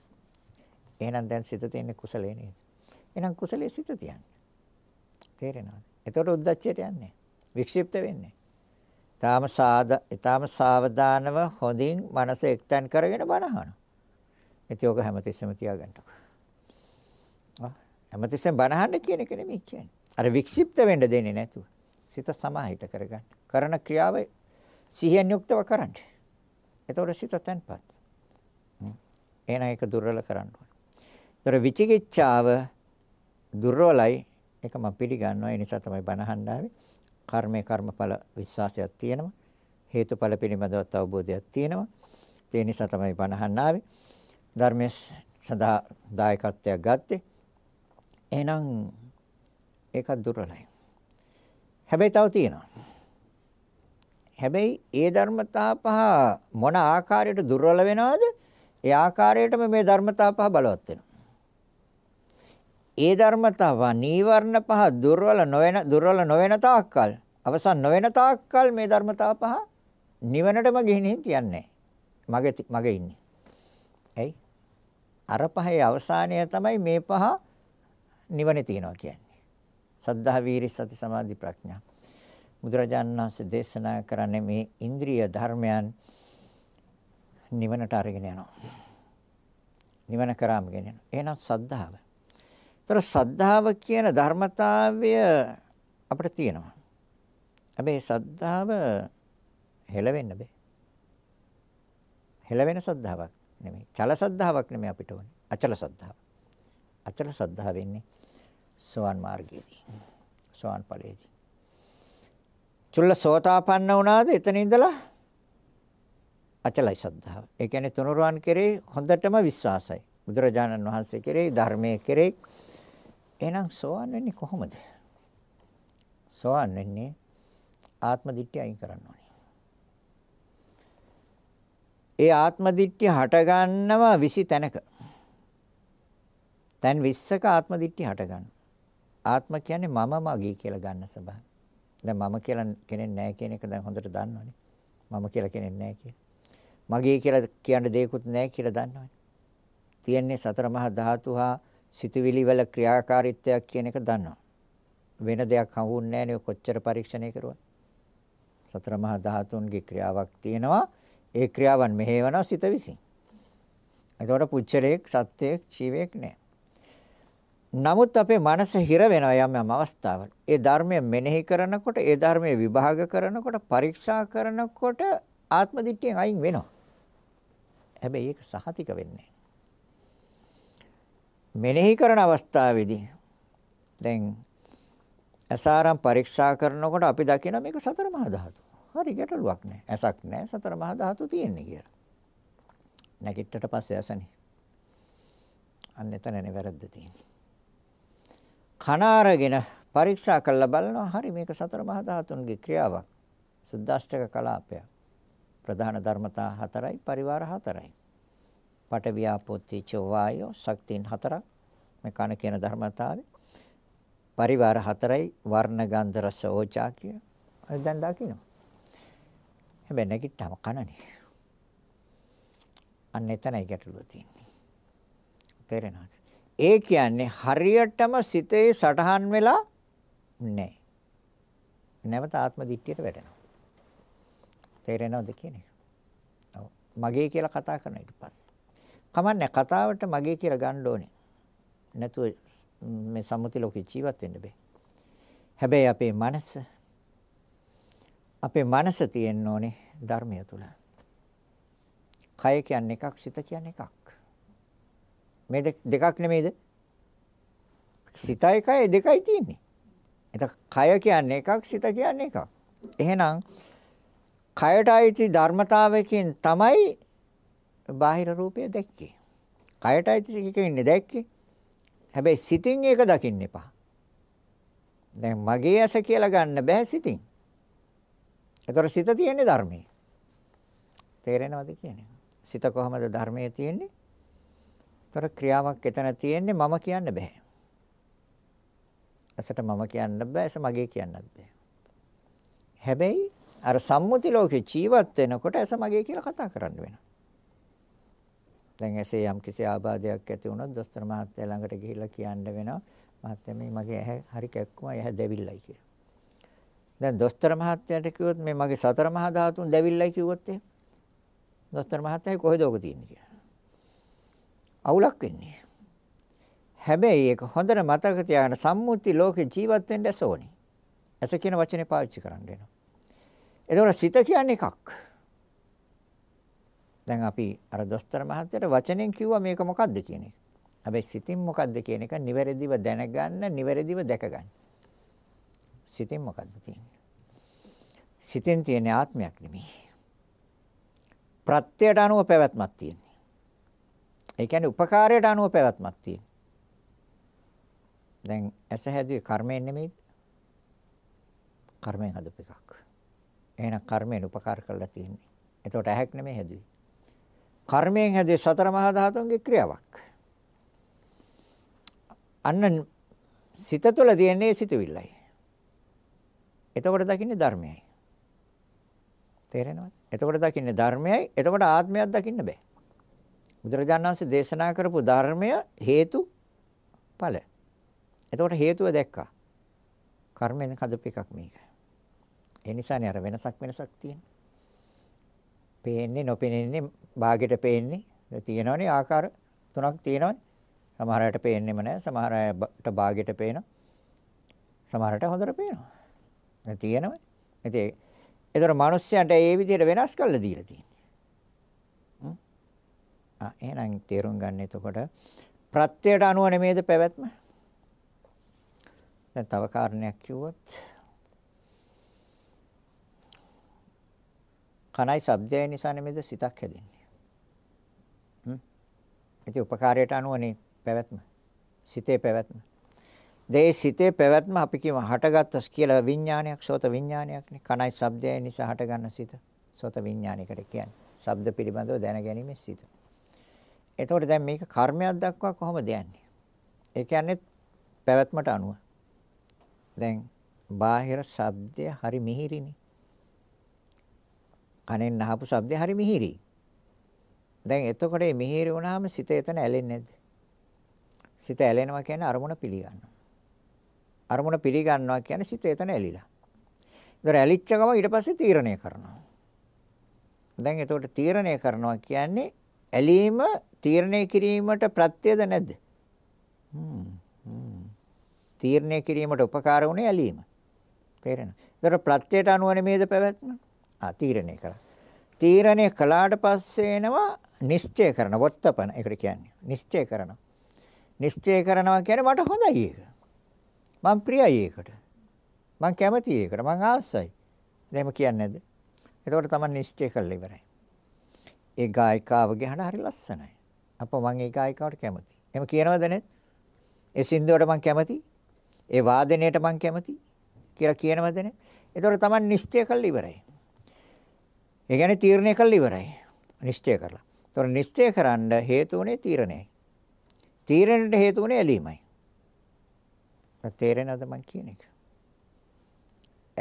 එහෙනම් දැන් සිත තියෙන්නේ කුසලේ නේද? එහෙනම් කුසලේ සිත තියන්න. තේරෙනවද? එතකොට උද්ධච්චයට යන්නේ. වික්ෂිප්ත වෙන්නේ. ඊටාම සාද ඊටාම සාවධානව හොඳින් මනස එක්තෙන් කරගෙන බණහනවා. ඉතින් ඔක හැමතිස්සෙම තියාගන්නකො. ආ හැමතිස්සෙම බණහන්න කියන එක නෙමෙයි කියන්නේ. අර වික්ෂිප්ත වෙන්න දෙන්නේ නැතුව සිත සමාහිත කරගන්න. කරන ක්‍රියාව සිහියෙන් යුක්තව කරන්න. එතකොට සිත තැන්පත්. එහෙනම් ඒක දුර්වල කරන්න ඕනේ. ඒතර විචිකිච්ඡාව දුර්වලයි. ඒක මම පිළිගන්නවා. ඒ නිසා තමයි බණහන්න ආවේ. කර්මයේ කර්මඵල විශ්වාසයක් තියෙනවා. හේතුඵල පිළිබඳව අවබෝධයක් තියෙනවා. ඒ නිසා තමයි බණහන්න ආවේ. ධර්මයේ සදා දායකත්වයක් ගත්තේ. එහෙනම් ඒකත් දුර්වලයි. හැබැයි තව තියෙනවා. හැබැයි ඒ ධර්මතා පහ මොන ආකාරයට දුර්වල වෙනවද? ඒ ආකාරයටම මේ ධර්මතා පහ බලවත් වෙනවා. ඒ ධර්මතා පහ නීවරණ පහ දුර්වල නොවන දුර්වල නොවන තාක්කල් අවසන් නොවන තාක්කල් මේ ධර්මතා පහ නිවනටම ගෙනින් තියන්නේ මගේ මගේ ඉන්නේ. ඇයි? අර පහේ අවසානය තමයි මේ පහ නිවනේ තියනවා කියන්නේ. සද්ධා වීරි සති සමාධි ප්‍රඥා. බුදුරජාණන් වහන්සේ දේශනා කරන්නේ මේ ඉන්ද්‍රිය ධර්මයන් නිවනට අරගෙන යනවා. නිවන කරාමගෙන යනවා. එහෙනම් සද්ධාව. ඒතර සද්ධාව කියන ධර්මතාවය අපිට තියෙනවා. හැබැයි සද්ධාව හෙලවෙන්න බෑ. හෙලවෙන සද්ධාවක් නෙමෙයි. චල සද්ධාවක් නෙමෙයි අපිට ඕනේ. අචල සද්ධාව. අචල සද්ධාව වෙන්නේ සෝවන් මාර්ගයේදී. සෝවන් ඵලයේදී. චුල්ල සෝතාපන්න වුණාද එතන ඉඳලා අචලයි ශ්‍රද්ධාව. ඒ කියන්නේ තුනුරුවන් කෙරේ හොඳටම විශ්වාසයි. බුදුරජාණන් වහන්සේ කෙරේ ධර්මයේ කෙරේ එහෙනම් සෝවන් වෙන්නේ කොහොමද? සෝවන් වෙන්නේ ආත්ම දිට්ඨිය අයින් කරන්න ඕනේ. ඒ ආත්ම දිට්ඨිය හටගන්නවා 20 තැනක. තැන් 20ක ආත්ම දිට්ඨිය හටගන්නවා. ආත්ම කියන්නේ මම මගේ කියලා ගන්න ස්වභාවය. දැන් මම කියලා කෙනෙක් නැහැ කියන එක දැන් හොඳට දන්නවනේ. මම කියලා කෙනෙක් නැහැ කියලා. මගේ කියලා කියන දෙයක්වත් නැහැ කියලා දන්නවනේ. තියන්නේ සතර මහා ධාතු හා සිතුවිලි වල ක්‍රියාකාරීත්වයක් කියන එක දන්නවා. වෙන දෙයක් හවුන්නේ නැහැ කොච්චර පරීක්ෂණය කරුවත්. සතර මහා ධාතුන්ගේ ක්‍රියාවක් තියෙනවා. ඒ ක්‍රියාවන් මෙහෙවනවා සිත විසින්. එතකොට පුච්චලයක්, සත්‍යයක්, ජීවයක් නැහැ. නමුත් අපේ මනස හිර වෙනවා යම් යම් අවස්ථාවල. ඒ ධර්මය මෙනෙහි කරනකොට, ඒ ධර්මය විභාග කරනකොට, පරීක්ෂා කරනකොට ආත්ම දිට්ඨියෙන් අයින් වෙනවා. හැබැයි ඒක සහතික වෙන්නේ මෙනෙහි කරන අවස්ථාවේදී දැන් අසාරම් පරීක්ෂා කරනකොට අපි දකින මේක සතර මහා ධාතු. හරි ගැටලුවක් නෑ. ඇසක් නෑ සතර මහා ධාතු තියෙන්නේ කියලා. නැගිට්ටට පස්සේ ඇසනේ. අන්න එතනනේ වැරද්ද තියෙන්නේ. කන අරගෙන පරීක්ෂා කරලා බලනවා හරි මේක සතර මහා ධාතුන්ගේ ක්‍රියාවක් සුද්දාෂ්ටක කලාපයක් ප්‍රධාන ධර්මතා හතරයි පරිවාර හතරයි පඨවි ආපෝත්‍ය චෝවායෝ ශක්තියන් හතරක් මේ කන කියන ධර්මතාවේ පරිවාර හතරයි වර්ණ ගන්ධ රස ඕචා කියන අද දැන් දකින්න හැබැයි නැගිට්ටම කනනේ අන්න එතනයි ගැටලුව තියෙන්නේ තේරෙනවද ඒ කියන්නේ හරියටම සිතේ සටහන් වෙලා නැහැ. නැවත ආත්ම දිට්ඨියට වැටෙනවා. තේරෙනවද කියන්නේ? ඔව්. මගේ කියලා කතා කරන ඊට පස්සේ. කමන්නේ කතාවට මගේ කියලා ගන්න ඕනේ. නැතුව මේ සම්මුති ලෝකේ ජීවත් වෙන්න බෑ. හැබැයි අපේ මනස අපේ මනස තියෙන්න ඕනේ ධර්මය තුල. කය කියන්නේ එකක්, සිත කියන්නේ එකක්. මේ දෙකක් නෙමෙයිද? සිත එකයි දෙකයි තියෙන්නේ. එතක කය කියන්නේ එකක් සිත කියන්නේ එකක්. එහෙනම් කයට අයිති ධර්මතාවයකින් තමයි බාහිර රූපය දැක්කේ. කයට අයිති එකකින් දැක්කේ. හැබැයි සිතින් ඒක දකින්න එපා. දැන් මගේ ඇස කියලා ගන්න බෑ සිතින්. ඒතර සිත තියෙන්නේ ධර්මයේ. තේරෙනවද කියන්නේ? සිත කොහමද ධර්මයේ තියෙන්නේ? තොර ක්‍රියාවක් එතන තියෙන්නේ මම කියන්න බෑ. ඇසට මම කියන්න බෑ, ඇස මගේ කියන්නත් බෑ. හැබැයි අර සම්මුති ලෝකේ ජීවත් වෙනකොට ඇස මගේ කියලා කතා කරන්න වෙනවා. දැන් ඇසේ යම් කිසි ආබාධයක් ඇති වුණොත් දොස්තර මහත්තයා ළඟට ගිහිල්ලා කියන්න වෙනවා මහත්තයා මේ මගේ ඇහැ හරි කැක්කුමයි ඇහැ දෙවිල්ලයි කියලා. දැන් දොස්තර මහත්තයාට කිව්වොත් මේ මගේ සතර මහා ධාතුන් දෙවිල්ලයි කිව්වොත් එහෙම. දොස්තර මහත්තයා කොහෙද ඕක තියෙන්නේ කියලා. අවුලක් වෙන්නේ. හැබැයි ඒක හොඳට මතක තියාගන්න සම්මුති ලෝකේ ජීවත් වෙන්න ඇස ඕනේ. ඇස කියන වචනේ පාවිච්චි කරන්න වෙනවා. එතකොට සිත කියන්නේ එකක්. දැන් අපි අර දොස්තර මහත්තයාට වචනෙන් කිව්වා මේක මොකද්ද කියන එක. හැබැයි සිතින් මොකද්ද කියන එක නිවැරදිව දැනගන්න, නිවැරදිව දැකගන්න. සිතින් මොකද්ද තියෙන්නේ? සිතින් තියෙන ආත්මයක් නෙමෙයි. ප්‍රත්‍යයට අනුව පැවැත්මක් තියෙන්නේ. ඒ කියන්නේ උපකාරයට අනුව පැවැත්මක් තියෙනවා. දැන් ඇස හැදුවේ කර්මයෙන් නෙමෙයිද? කර්මයෙන් හදපු එකක්. එහෙනම් කර්මයෙන් උපකාර කරලා තියෙන්නේ. එතකොට ඇහක් නෙමෙයි හැදුවේ. කර්මයෙන් හැදුවේ සතර මහා ධාතුන්ගේ ක්‍රියාවක්. අන්න සිත තුළ තියෙන්නේ සිතවිල්ලයි. එතකොට දකින්නේ ධර්මයයි. තේරෙනවද? එතකොට දකින්නේ ධර්මයයි. එතකොට ආත්මයක් දකින්න බෑ. බුදුරජාණන් වහන්සේ දේශනා කරපු ධර්මය හේතු ඵල. එතකොට හේතුව දැක්කා. කර්මෙන් හදපු එකක් මේක. ඒ නිසානේ අර වෙනසක් වෙනසක් තියෙන. පේන්නේ නොපෙනෙන්නේ භාගයට පේන්නේ. තියෙනවනේ ආකාර තුනක් තියෙනවනේ. සමහර අයට පේන්නෙම නැහැ. සමහර අයට භාගයට පේනවා. සමහර අයට හොඳට පේනවා. තියෙනවනේ. ඉතින් ඒතර මිනිස්සයන්ට ඒ විදිහට වෙනස් කරලා දීලා තියෙනවා. එහෙනම් තේරුම් ගන්න එතකොට ප්‍රත්‍යයට අනුව නෙමේද පැවැත්ම? දැන් තව කාරණයක් කිව්වොත් කනයි ශබ්දය නිසා නෙමෙයිද සිතක් හැදෙන්නේ. හ්ම්. ඒ උපකාරයට අනුවනේ පැවැත්ම. සිතේ පැවැත්ම. දේ සිතේ පැවැත්ම අපි කියව හටගත්ත කියලා විඥානයක් සෝත විඥානයක්නේ. කනයි ශබ්දය නිසා හටගන්න සිත. සෝත විඥානයකට කියන්නේ. ශබ්ද පිළිබඳව දැනගැනීමේ සිත. හ්ම්. එතකොට දැන් මේක කර්මයක් දක්වා කොහොමද යන්නේ? ඒ කියන්නේ පැවැත්මට අනුව. දැන් බාහිර ශබ්දය හරි මිහිරිනේ. කනෙන් අහපු ශබ්දය හරි මිහිරි. දැන් එතකොට මේ මිහිරි වුණාම සිත එතන ඇලෙන්නේ නැද්ද? සිත ඇලෙනවා කියන්නේ අරමුණ පිළිගන්නවා. අරමුණ පිළිගන්නවා කියන්නේ සිත එතන ඇලිලා. ඒතර ඇලිච්ච ගම ඊට පස්සේ තීරණය කරනවා. දැන් එතකොට තීරණය කරනවා කියන්නේ ඇලීම තීරණය කිරීමට ප්‍රත්‍යද නැද්ද? තීරණය කිරීමට උපකාර වුණේ ඇලීම. තේරෙනවද? ඒතර ප්‍රත්‍යයට අනුව නෙමේද පැවැත්ම? ආ තීරණය කරා. තීරණය කළාට පස්සේ එනවා නිශ්චය කරන වත්තපන. ඒකට කියන්නේ නිශ්චය කරනවා. නිශ්චය කරනවා කියන්නේ මට හොඳයි ඒක. මම ප්‍රියයි ඒකට. මම කැමතියි ඒකට. මම ආසයි. එහෙම කියන්නේ නැද්ද? එතකොට තමයි නිශ්චය කළ ඉවරයි. ඒ ගායිකාවගේ හඬ හරි ලස්සනයි. අපෝ මම ඒ ගායිකාවට කැමතියි. එහෙම කියනවද නැත්? ඒ සින්දුවට මම කැමතියි. ඒ වාදනයට මම කැමතියි කියලා කියනවද නැත්? ඒතකොට Taman නිශ්චය කළ ඉවරයි. ඒ කියන්නේ තීරණය කළ ඉවරයි. නිශ්චය කරලා. ඒතකොට නිශ්චය කරන්න හේතු උනේ තීරණයයි. තීරණයට හේතු උනේ ඇලීමයි. තේරෙනවද මම කියන එක?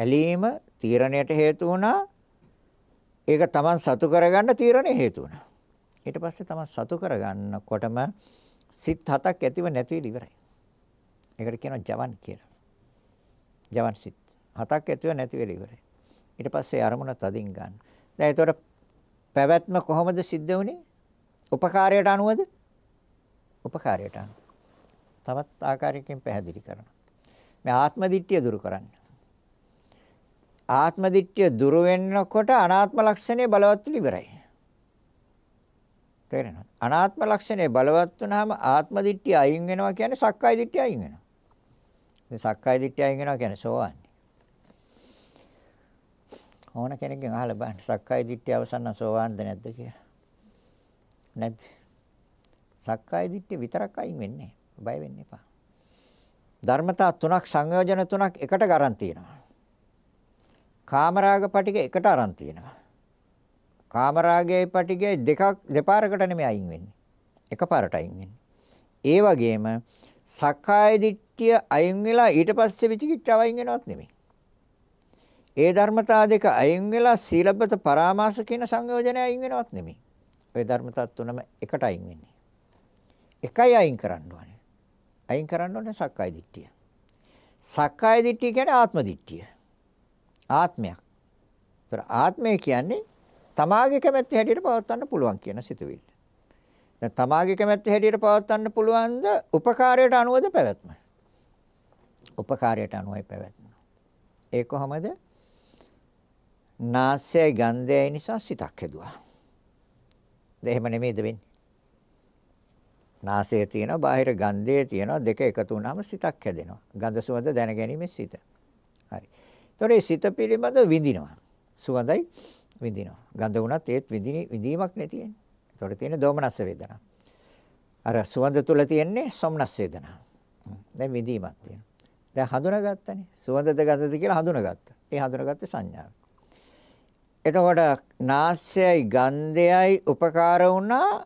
ඇලීම තීරණයට හේතු වුණා ඒක Taman සතු කරගන්න තීරණේ හේතු වුණා. ඊට පස්සේ Taman සතු කරගන්නකොටම සිත් හතක් ඇතිව නැති වෙලා ඉවරයි. ඒකට කියනවා ජවන් කියලා. ජවන් සිත් හතක් ඇතිව නැති වෙලා ඉවරයි. ඊට පස්සේ අරමුණ තදින් ගන්න. දැන් ඒතකොට පැවැත්ම කොහොමද සිද්ධ වුනේ? උපකාරයට අනුවද? උපකාරයට අනුව. තවත් ආකාරයකින් පැහැදිලි කරනවා. මේ ආත්ම දිට්ඨිය දුරු කරන්න. ආත්ම දිට්ඨිය දුර වෙනකොට අනාත්ම ලක්ෂණය බලවත් ඉවරයි. තේරෙනවද? අනාත්ම ලක්ෂණය බලවත් වුනහම ආත්ම දිට්ඨිය අයින් වෙනවා කියන්නේ සක්කාය දිට්ඨිය අයින් වෙනවා. ඉතින් සක්කාය දිට්ඨිය අයින් වෙනවා කියන්නේ සෝවන්. ඕන කෙනෙක්ගෙන් අහලා බලන්න සක්කාය දිට්ඨිය අවසන් නම් සෝවන්ද නැද්ද කියලා. නැද්ද? සක්කාය දිට්ඨිය විතරක් අයින් වෙන්නේ. බය වෙන්න එපා. ධර්මතා තුනක් සංයෝජන තුනක් එකට ගන්න තියෙනවා. කාමරාග පටික එකට aran තියෙනවා. කාමරාගයයි පටිගයයි දෙකක් දෙපාරකට නෙමෙයි අයින් වෙන්නේ. එකපාරට අයින් වෙන්නේ. ඒ වගේම සක්කාය දිට්ඨිය අයින් වෙලා ඊට පස්සේ විචිකිච්ඡාව අයින් වෙනවත් නෙමෙයි. ඒ ධර්මතා දෙක අයින් වෙලා සීලබ්බත පරාමාස කියන සංයෝජනය අයින් වෙනවත් නෙමෙයි. ওই ධර්මතා තුනම එකට අයින් වෙන්නේ. එකයි අයින් කරන්න ඕනේ. අයින් කරන්න ඕනේ සක්කාය දිට්ඨිය. සක්කාය දිට්ඨිය කියන්නේ ආත්ම දිට්ඨිය. ආත්මයක්. ඒතර ආත්මය කියන්නේ තමාගේ කැමැත්ත හැටියට පවත්වන්න පුළුවන් කියන සිතුවිල්ල. දැන් තමාගේ කැමැත්ත හැටියට පවත්වන්න පුළුවන්ද උපකාරයට අනුවද පැවැත්ම? උපකාරයට අනුවයි පැවැත්ම. ඒ කොහොමද? නාසයයි ගන්ධයයි නිසා සිතක් හැදුවා. දැන් එහෙම නෙමෙයිද වෙන්නේ? නාසය තියෙනවා, බාහිර ගන්ධය තියෙනවා, දෙක එකතු වුනහම සිතක් හැදෙනවා. ගඳ සුවඳ දැනගැනීමේ සිත. හරි. එතකොට මේ සිත පිළිබඳ විඳිනවා. සුගඳයි විඳිනවා. ගඳ වුණත් ඒත් විඳිනි විඳීමක් නැති වෙන්නේ. එතකොට තියෙන දෝමනස් වේදනා. අර සුවඳ තුල තියෙන්නේ සොම්නස් වේදනා. දැන් විඳීමක් තියෙනවා. දැන් හඳුනාගත්තනේ. සුවඳද ගඳද කියලා හඳුනාගත්තා. ඒ හඳුනාගත්තේ සංඥාව. එතකොට නාස්යයි ගන්ධයයි උපකාර වුණා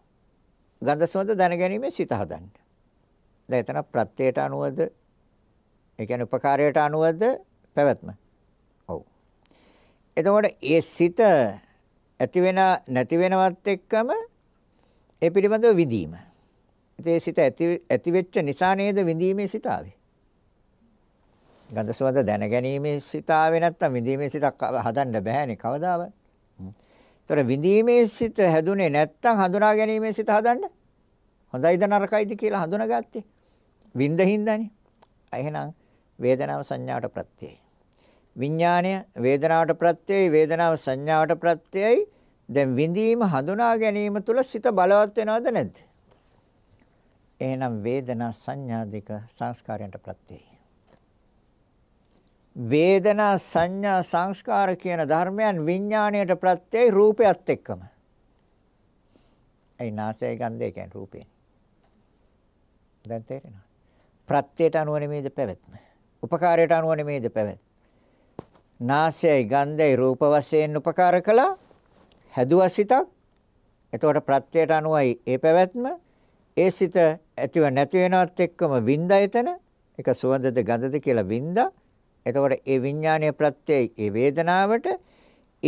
ගඳ සුවඳ දැනගැනීමේ සිත හදන්න. දැන් එතන ප්‍රත්‍යයට අනුවද ඒ කියන්නේ උපකාරයට අනුවද පැවැත්ම එතකොට ඒ සිත ඇති වෙන නැති වෙනවත් එක්කම ඒ පිළිබඳව විඳීම. ඒ සිත ඇති ඇති වෙච්ච නිසා නේද විඳීමේ සිත ආවේ. ගන්ධ සුවඳ දැනගැනීමේ සිත ආවේ නැත්තම් විඳීමේ සිතක් හදන්න බෑනේ කවදාවත්. ඒතර විඳීමේ සිත හැදුනේ නැත්තම් හඳුනා ගැනීමේ සිත හදන්න හොඳයිද නරකයිද කියලා හඳුනාගත්තේ. විඳින්දනේ. එහෙනම් වේදනාව සංඥාට ප්‍රත්‍යයයි. විඥාණය වේදනාවට ප්‍රත්‍යයයි වේදනාව සංඥාවට ප්‍රත්‍යයයි දැන් විඳීම හඳුනා ගැනීම තුල සිත බලවත් වෙනවද නැද්ද? එහෙනම් වේදනා සංඥා දෙක සංස්කාරයන්ට ප්‍රත්‍යයයි. වේදනා සංඥා සංස්කාර කියන ධර්මයන් විඥාණයට ප්‍රත්‍යයයි රූපයත් එක්කම. ඒ නාසය ගන්ධය කියන්නේ රූපේ. දැන් තේරෙනවා. ප්‍රත්‍යයට අනුව නෙමෙයිද පැවැත්ම. උපකාරයට අනුව නෙමෙයිද පැවැත්ම. නාසයයි ගන්ධයයි රූප වශයෙන් උපකාර කළා. හැදුවා සිතක්. එතකොට ප්‍රත්‍යයට අනුවයි ඒ පැවැත්ම. ඒ සිත ඇතිව නැති වෙනවත් එක්කම විඳයතන ඒක සුවඳද ගඳද කියලා විඳා. එතකොට ඒ විඥානීය ප්‍රත්‍යයයි ඒ වේදනාවට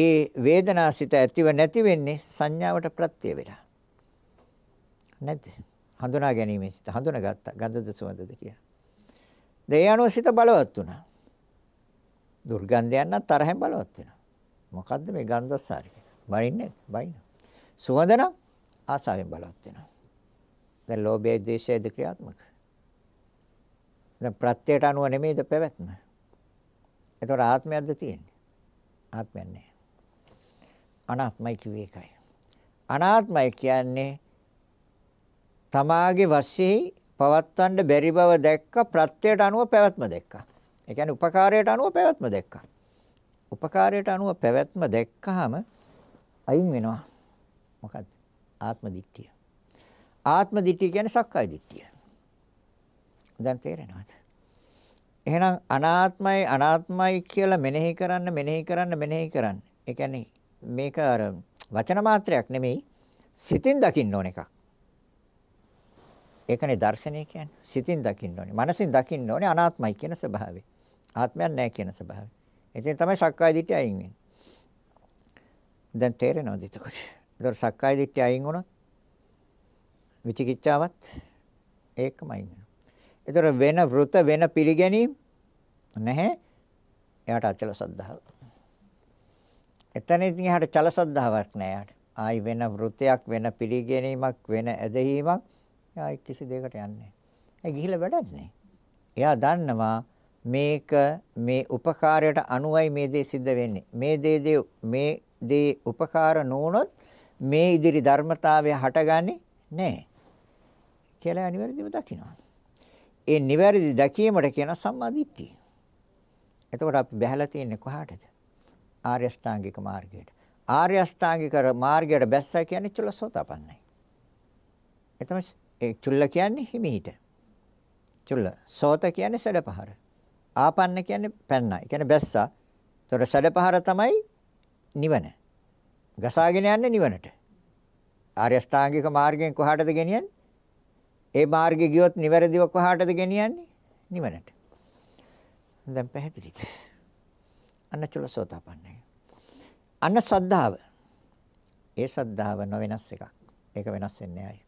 ඒ වේදනාසිත ඇතිව නැති වෙන්නේ සංඥාවට ප්‍රත්‍ය වෙලා. නැද්ද? හඳුනා ගැනීමේ සිත හඳුනාගත්තා. ගඳද සුවඳද කියලා. දේ අනුව සිත බලවත් වුණා. දුර්ගන්ධයන් නම් තරහෙන් බලවත් වෙනවා. මොකද්ද මේ ගන්ධස්සාරි කියන්නේ? බනින්නේ බයින. සුවඳ නම් ආසාවෙන් බලවත් වෙනවා. දැන් ලෝභය, ද්වේෂයද ක්‍රියාත්මක. දැන් ප්‍රත්‍යයට අනුව නෙමෙයිද පැවැත්ම. ඒතකොට ආත්මයක්ද තියෙන්නේ? ආත්මයක් නැහැ. අනාත්මයි කිව්වේ ඒකයි. අනාත්මයි කියන්නේ තමාගේ වශයෙන් පවත්වන්න බැරි බව දැක්ක ප්‍රත්‍යයට අනුව පැවැත්ම දැක්කා. ඒ කියන්නේ උපකාරයට අනුව පැවැත්ම දැක්කා. උපකාරයට අනුව පැවැත්ම දැක්කහම අයින් වෙනවා. මොකද්ද? ආත්ම දිට්ඨිය. ආත්ම දිට්ඨිය කියන්නේ සක්කාය දිට්ඨිය. දැන් තේරෙනවද? එහෙනම් අනාත්මයි අනාත්මයි කියලා මෙනෙහි කරන්න මෙනෙහි කරන්න මෙනෙහි කරන්න. ඒ කියන්නේ මේක අර වචන මාත්‍රයක් නෙමෙයි සිතින් දකින්න ඕන එකක්. ඒකනේ දර්ශනය කියන්නේ. සිතින් දකින්න ඕනේ. මනසින් දකින්න ඕනේ අනාත්මයි කියන ස්වභාවය. ආත්මයක් නැහැ කියන ස්වභාවය. එතෙන් තමයි සක්කාය දිට්ඨිය අයින් වෙන්නේ. දැන් තේරෙනවද එතකොට? ඒතර සක්කාය දිට්ඨිය අයින් වුණොත් විචිකිච්ඡාවත් ඒකම අයින් වෙනවා. ඒතර වෙන වෘත වෙන පිළිගැනීම් නැහැ. එයාට අචල සද්ධාව. එතන ඉතින් එයාට චල සද්ධාවක් නැහැ එයාට. ආයි වෙන වෘතයක් වෙන පිළිගැනීමක් වෙන ඇදහිීමක් ආයි කිසි දෙයකට යන්නේ නැහැ. ඒ ගිහිලා වැඩක් නැහැ. එයා දන්නවා මේක මේ උපකාරයට අනුවයි මේ දේ සිද්ධ වෙන්නේ. මේ දේ මේ දේ උපකාර නොවුනොත් මේ ඉදිරි ධර්මතාවය හටගන්නේ නැහැ. කියලා අනිවාර්යයෙන්ම දකිනවා. ඒ නිවැරදි දැකීමට කියන සම්මාදිට්ඨිය. එතකොට අපි බැහැලා තියෙන්නේ කොහාටද? ආර්ය අෂ්ටාංගික මාර්ගයට. ආර්ය අෂ්ටාංගික මාර්ගයට බැස්සා කියන්නේ චුල්ලසෝතපන්නයි. එතම ඒ චුල්ල කියන්නේ හිමීට. චුල්ල සෝත කියන්නේ සැඩපහර. ආපන්න කියන්නේ පැන්නා. ඒ කියන්නේ බැස්සා. ඒතොර සැඩපහර තමයි නිවන. ගසාගෙන යන්නේ නිවනට. ආර්ය ශ්‍රාංගික මාර්ගයෙන් කොහාටද ගෙනියන්නේ? ඒ මාර්ගේ ගියොත් නිවැරදිව කොහාටද ගෙනියන්නේ? නිවනට. දැන් පැහැදිලිද? අන්න චුලසෝතාපන්නයි. අන්න සද්ධාව. ඒ සද්ධාව නොවෙනස් එකක්. ඒක වෙනස් වෙන්නේ නැහැ.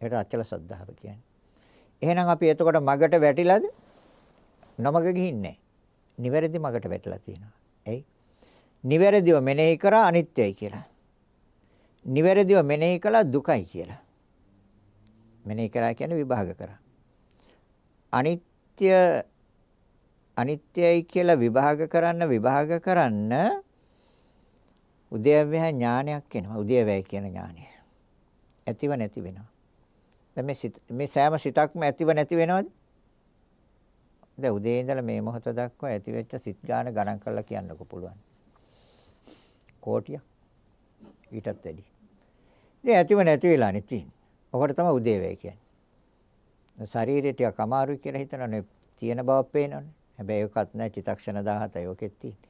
ඒකට අචල සද්ධාව කියන්නේ. එහෙනම් අපි එතකොට මගට වැටිලාද? නොමග ගිහින් නැහැ. නිවැරදි මගට වැටලා තියෙනවා. එයි. නිවැරදිව මෙනෙහි කරා අනිත්‍යයි කියලා. නිවැරදිව මෙනෙහි කළා දුකයි කියලා. මෙනෙහි කරා කියන්නේ විභාග කරා. අනිත්‍ය අනිත්‍යයි කියලා විභාග කරන්න විභාග කරන්න උදයවැය ඥානයක් එනවා. උදයවැය කියන ඥානය. ඇතිව නැති වෙනවා. දැන් මේ මේ සෑම සිතක්ම ඇතිව නැති වෙනවද? දැන් උදේ ඉඳලා මේ මොහොත දක්වා ඇතිවෙච්ච සිත් ගාන ගණන් කරලා කියන්නකො පුළුවන්. කෝටියක්. ඊටත් වැඩි. ඉතින් ඇතිව නැති වෙලානේ තියෙන්නේ. ඔකට තමයි උදේ වේ කියන්නේ. ශරීරය ටිකක් අමාරුයි කියලා හිතනනේ තියෙන බව පේනවනේ. හැබැයි ඒකත් නෑ චිතක්ෂණ 17යි ඔකෙත් තියෙන්නේ.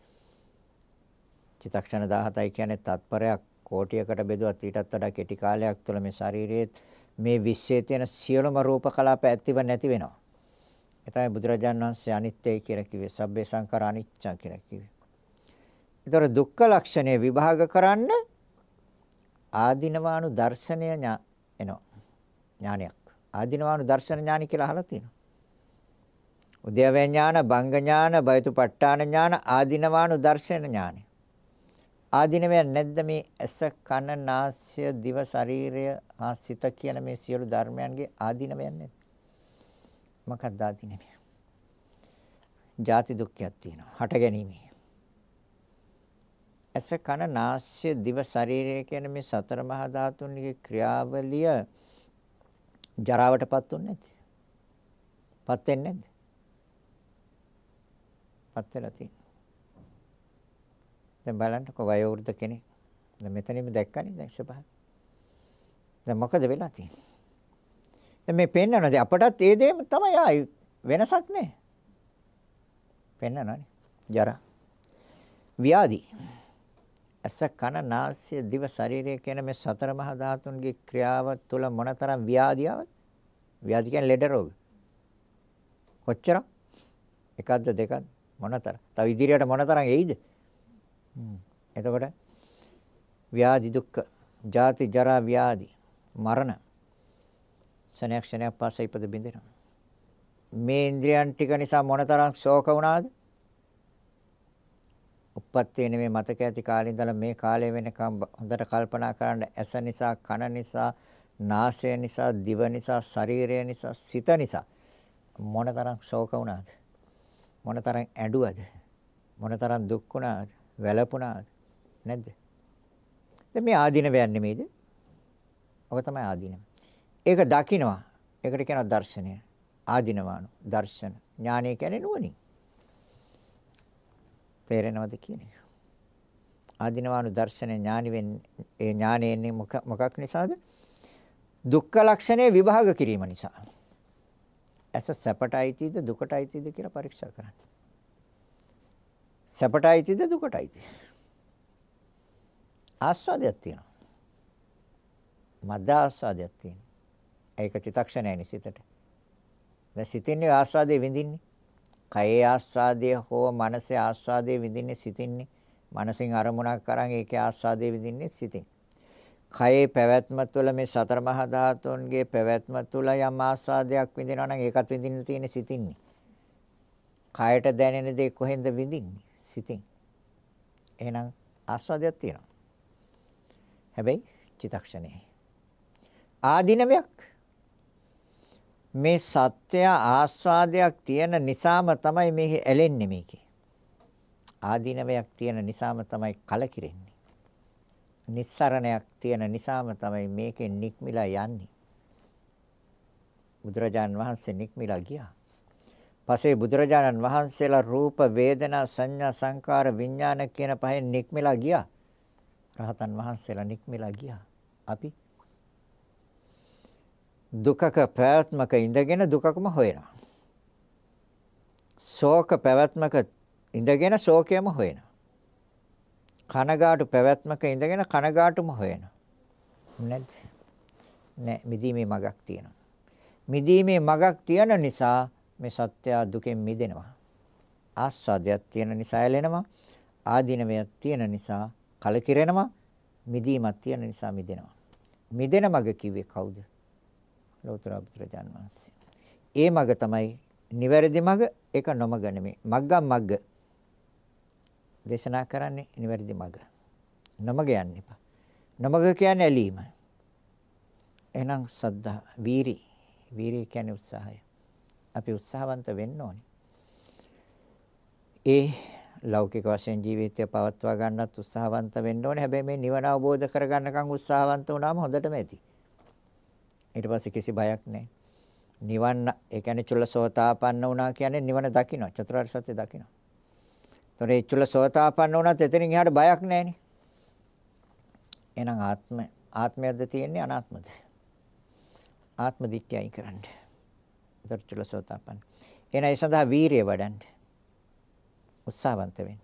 චිතක්ෂණ 17යි කියන්නේ තත්පරයක් කෝටියකට බෙදුවත් ඊටත් වඩා කෙටි කාලයක් තුළ මේ ශරීරයේ මේ විශ්වයේ තියෙන සියලුම රූප කලාප ඇතිව නැති වෙනවා. ඒ තමයි බුදුරජාණන් වහන්සේ අනිත්‍යයි කියලා කිව්වේ. සබ්බේ සංඛාර අනිච්චා කියලා කිව්වේ. ඒතර දුක්ඛ ලක්ෂණය විභාග කරන්න ආදිනවානු දර්ශනය එනවා. ඥානයක්. ආදිනවානු දර්ශන ඥාන කියලා අහලා තියෙනවා. උද්‍යවේ ඥාන, භංග ඥාන, බයතුපට්ඨාන ඥාන, ආදිනවානු දර්ශන ඥානය. ආදිනවය නැද්ද මේ ඇස, කන, නාසය, දිව, ශරීරය, හා සිත කියන මේ සියලු ධර්මයන්ගේ ආදිනවයක් නැද්ද? මොකක්ද දාති නෙමෙයි. ಜಾති දුක්ඛයක් තියෙනවා. හට ගැනීම. ඇස කන නාසය දිව ශරීරය කියන මේ සතර මහා ධාතුන්ගේ ක්‍රියාවලිය ජරාවටපත් උන්නේ නැති. පත් වෙන්නේ නැද්ද? පත් වෙලා තියෙනවා. දැන් බලන්නකො වයෝ වෘද්ධ කෙනෙක්. දැන් මෙතනින්ම දැක්කනේ දැන් ස්වභාවය. දැන් මොකද වෙලා තියෙන්නේ? දැන් මේ පෙන්නන දේ අපටත් ඒ දේම තමයි ආයි වෙනසක් නැහැ. පෙන්නනනේ. ජරා. ව්‍යාධි. ඇස කන නාසය දිව ශරීරය කියන මේ සතර මහා ධාතුන්ගේ ක්‍රියාව තුළ මොනතරම් ව්‍යාධියවද? ව්‍යාධි කියන්නේ ලෙඩ රෝග. කොච්චර? එකක්ද දෙකක්ද? මොනතරම්? තව ඉදිරියට මොනතරම් එයිද? එතකොට ව්‍යාධි දුක්ඛ, ජාති ජරා ව්‍යාධි, මරණ ශනයක් ශනයක් පාස ඉපද බින්දෙනවා. මේ ඉන්ද්‍රියන් ටික නිසා මොනතරම් ශෝක වුණාද? උපත්ති නෙමෙයි මතක ඇති කාලේ ඉඳලා මේ කාලේ වෙනකම් හොඳට කල්පනා කරන්න ඇස නිසා කන නිසා නාසය නිසා දිව නිසා ශරීරය නිසා සිත නිසා මොනතරම් ශෝක වුණාද? මොනතරම් ඇඬුවද? මොනතරම් දුක් වුණාද? වැළපුණාද? නැද්ද? දැන් මේ ආදීනවයන් නෙමෙයිද? ඔක තමයි ආදීනව. ඒක දකිනවා. ඒකට කියනවා දර්ශනය. ආධිනවාන දර්ශන. ඥානය කියන්නේ නුවණින්. තේරෙනවද කියන්නේ? ආධිනවාන දර්ශන ඥානි වෙන්නේ ඒ ඥානයෙන් මොකක් නිසාද? දුක්ඛ ලක්ෂණය විභාග කිරීම නිසා. ඇස සැපටයිතිද දුකටයිතිද කියලා පරීක්ෂා කරන්න. සැපටයිතිද දුකටයිතිද? ආස්වාදයක් තියෙනවා. මද ආස්වාදයක් තියෙනවා. ඒක චිතක්ෂණයනි සිතට. දැන් සිතින්නේ ආස්වාදයේ විඳින්නේ. කයේ ආස්වාදයේ හෝ මනසේ ආස්වාදයේ විඳින්නේ සිතින්නේ. මනසින් අරමුණක් අරන් ඒකේ ආස්වාදයේ විඳින්නේ සිතින්. කයේ පැවැත්ම තුළ මේ සතර මහා ධාතුන්ගේ පැවැත්ම තුළ යම් ආස්වාදයක් විඳිනවා නම් ඒකත් විඳින්න තියෙන සිතින්නේ. කයට දැනෙන දේ කොහෙන්ද විඳින්නේ? සිතින්. එහෙනම් ආස්වාදයක් තියෙනවා. හැබැයි චිතක්ෂණේ ආධිනවයක් මේ සත්‍ය ආස්වාදයක් තියෙන නිසාම තමයි මේක ඇලෙන්නේ මේකේ. ආදීනවයක් තියෙන නිසාම තමයි කලකිරෙන්නේ. nissaranayak තියෙන නිසාම තමයි මේකෙන් නික්මිලා යන්නේ. බුදුරජාන් වහන්සේ නික්මිලා ගියා. පසේ බුදුරජාණන් වහන්සේලා රූප වේදනා සංඥා සංකාර විඥාන කියන පහෙන් නික්මිලා ගියා. රහතන් වහන්සේලා නික්මිලා ගියා. අපි දුකක පැවැත්මක ඉඳගෙන දුකකම හොයනවා. ශෝක පැවැත්මක ඉඳගෙන ශෝකයම හොයනවා. කනගාටු පැවැත්මක ඉඳගෙන කනගාටුම හොයනවා. නැද්ද? නෑ මිදීමේ මගක් තියෙනවා. මිදීමේ මගක් තියෙන නිසා මේ සත්‍ය දුකෙන් මිදෙනවා. ආස්වාදයක් තියෙන නිසා එළෙනවා. ආධිනවයක් තියෙන නිසා කලකිරෙනවා. මිදීමක් තියෙන නිසා මිදෙනවා. මිදෙන මග කිව්වේ කවුද? ලෞතර බුදුරජාන් වහන්සේ. ඒ මඟ තමයි නිවැරදි මඟ ඒක නොමග නෙමෙයි. මග්ගම් මග්ග දේශනා කරන්නේ නිවැරදි මඟ. නොමග යන්න එපා. නොමග කියන්නේ ඇලීම. එහෙනම් සද්ධා වීරි වීරිය කියන්නේ උත්සාහය. අපි උත්සාහවන්ත වෙන්න ඕනේ. ඒ ලෞකික වශයෙන් ජීවිතය පවත්වා ගන්නත් උත්සාහවන්ත වෙන්න ඕනේ. හැබැයි මේ නිවන අවබෝධ කරගන්නකම් උත්සාහවන්ත වුණාම හොඳටම ඇති. ඊට පස්සේ කිසි බයක් නැහැ. නිවන් ඒ කියන්නේ චුල්ලසෝතාපන්න වුණා කියන්නේ නිවන දකින්න චතුරාර්ය සත්‍ය දකින්න. ඒතොර ඒ චුල්ලසෝතාපන්න වුණත් එතනින් එහාට බයක් නැහැනේ. එහෙනම් ආත්ම ආත්මයක්ද තියෙන්නේ අනාත්මද? ආත්ම දිට්ඨියයි කරන්නේ. ඒතොර චුල්ලසෝතාපන්න. එහෙනම් ඒ සඳහා වීරිය වඩන්න. උත්සාහවන්ත වෙන්න.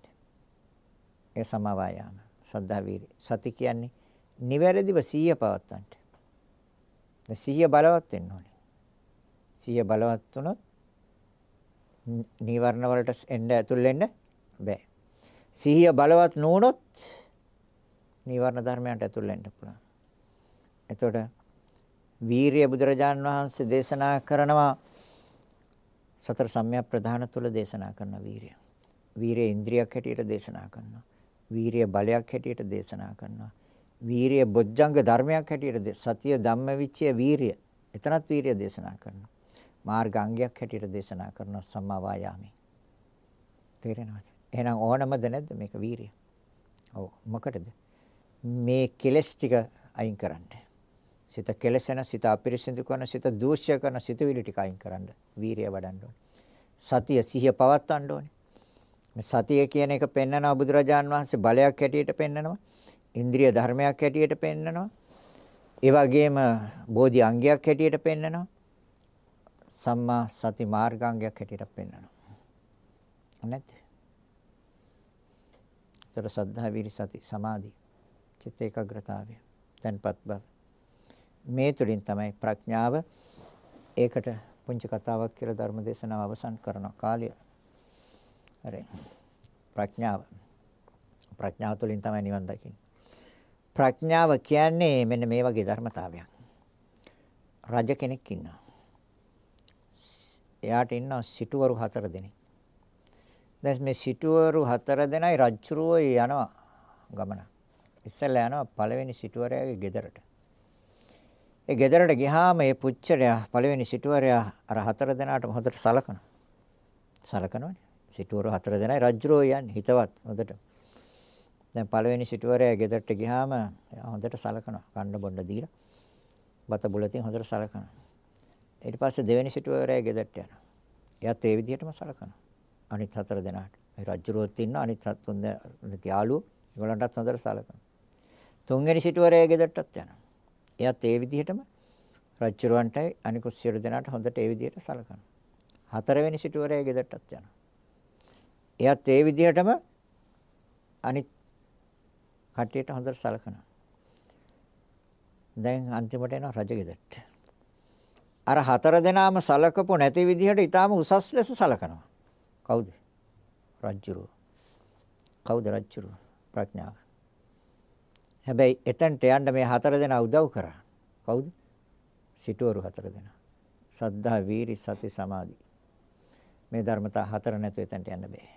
ඒ සමවායාම සද්ධා වීරිය. සති කියන්නේ නිවැරදිව සීය පවත්වන්න. දැන් සිහිය බලවත් වෙන්න ඕනේ. සිහිය බලවත් වුණොත් නීවරණ වලට එන්න ඇතුල් වෙන්න බෑ. සිහිය බලවත් නොවුනොත් නීවරණ ධර්මයන්ට ඇතුල් වෙන්න පුළුවන්. එතකොට වීරිය බුදුරජාන් වහන්සේ දේශනා කරනවා සතර සම්‍යක් ප්‍රධාන තුල දේශනා කරන වීරිය. වීරිය ඉන්ද්‍රියක් හැටියට දේශනා කරනවා. වීරිය බලයක් හැටියට දේශනා කරනවා. වීරිය බොජ්ජංග ධර්මයක් හැටියට සතිය ධම්මවිචය වීරිය එතනත් වීරිය දේශනා කරනවා මාර්ගාංගයක් හැටියට දේශනා කරනවා සම්මා වායාමයේ තේරෙනවද එහෙනම් ඕනමද නැද්ද මේක වීරිය ඔව් මොකටද මේ කෙලස් ටික අයින් කරන්න සිත කෙලසෙන සිත අපිරිසිදු කරන සිත දූෂ්‍ය කරන සිතවිලි ටික අයින් කරන්න වීරිය වඩන්න ඕනේ සතිය සිහිය පවත්වන්න ඕනේ මේ සතිය කියන එක පෙන්නනවා බුදුරජාන් වහන්සේ බලයක් හැටියට පෙන්නනවා ඉන්ද්‍රිය ධර්මයක් හැටියට පෙන්නනවා. ඒ වගේම බෝධි අංගයක් හැටියට පෙන්නනවා. සම්මා සති මාර්ගාංගයක් හැටියට පෙන්නනවා. නැත්ද? ඒතර සද්ධා විරි සති සමාධි චිත්ත ඒකාග්‍රතාවය තන්පත් බව මේ තුලින් තමයි ප්‍රඥාව ඒකට පුංචි කතාවක් කියලා ධර්ම දේශනාව අවසන් කරන කාලය. හරි. ප්‍රඥාව. ප්‍රඥාව තුළින් තමයි නිවන් දකින්නේ. ප්‍රඥාව කියන්නේ මෙන්න මේ වගේ ධර්මතාවයක්. රජ කෙනෙක් ඉන්නවා. එයාට ඉන්නවා සිටුවරු හතර දෙනෙක්. දැන් මේ සිටුවරු හතර දෙනයි රජුරෝ යනවා ගමන. ඉස්සෙල්ලා යනවා පළවෙනි සිටුවරයාගේ ගෙදරට. ඒ ගෙදරට ගියාම මේ පුච්චරයා පළවෙනි සිටුවරයා අර හතර දෙනාටම හොඳට සලකනවා. සලකනවනේ. සිටුවරු හතර දෙනයි රජුරෝ යන්නේ හිතවත් හොඳට. දැන් පළවෙනි සිටුවරයා ගෙදරට ගියාම හොඳට සලකනවා. කන්න බොන්න දීලා. බත බුලතින් හොඳට සලකනවා. ඊට පස්සේ දෙවෙනි සිටුවරයා ගෙදරට යනවා. එයාත් ඒ විදිහටම සලකනවා. අනිත් හතර දෙනාට. මේ රජුරුවත් ඉන්න අනිත් තුන් යාළුවෝ ඒගොල්ලන්ටත් හොඳට සලකනවා. තුන්වෙනි සිටුවරයා ගෙදරටත් යනවා. එයාත් ඒ විදිහටම රජුරුවන්ටයි අනිකුත් සියලු දෙනාට හොඳට ඒ විදිහට සලකනවා. හතරවෙනි සිටුවරයා ගෙදරටත් යනවා. එයාත් ඒ විදිහටම අනිත් කට්ටියට හොඳට සලකනවා. දැන් අන්තිමට එනවා රජගෙදරට. අර හතර දෙනාම සලකපු නැති විදිහට ඊටාම උසස් ලෙස සලකනවා. කවුද? රජ්ජුරුව. කවුද රජ්ජුරුව? ප්‍රඥාව. හැබැයි එතනට යන්න මේ හතර දෙනා උදව් කරා. කවුද? සිටවරු හතර දෙනා. සද්ධා, වීරි, සති, සමාධි. මේ ධර්මතා හතර නැතුව එතනට යන්න බෑ.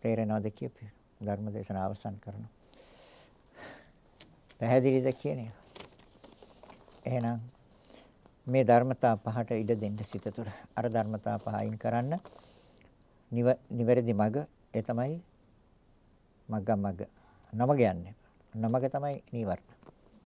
තේරෙනවද කියපේ? ධර්ම දේශන අවසන් කරනවා. පැහැදිලිද කියන එක. එහෙනම් මේ ධර්මතා පහට ඉඩ දෙන්න සිත තුළ අර ධර්මතා පහ අයින් කරන්න නිවැරදි මඟ ඒ තමයි මග්ග මග්ග නමග යන්නේ. නමග තමයි නීවරණ.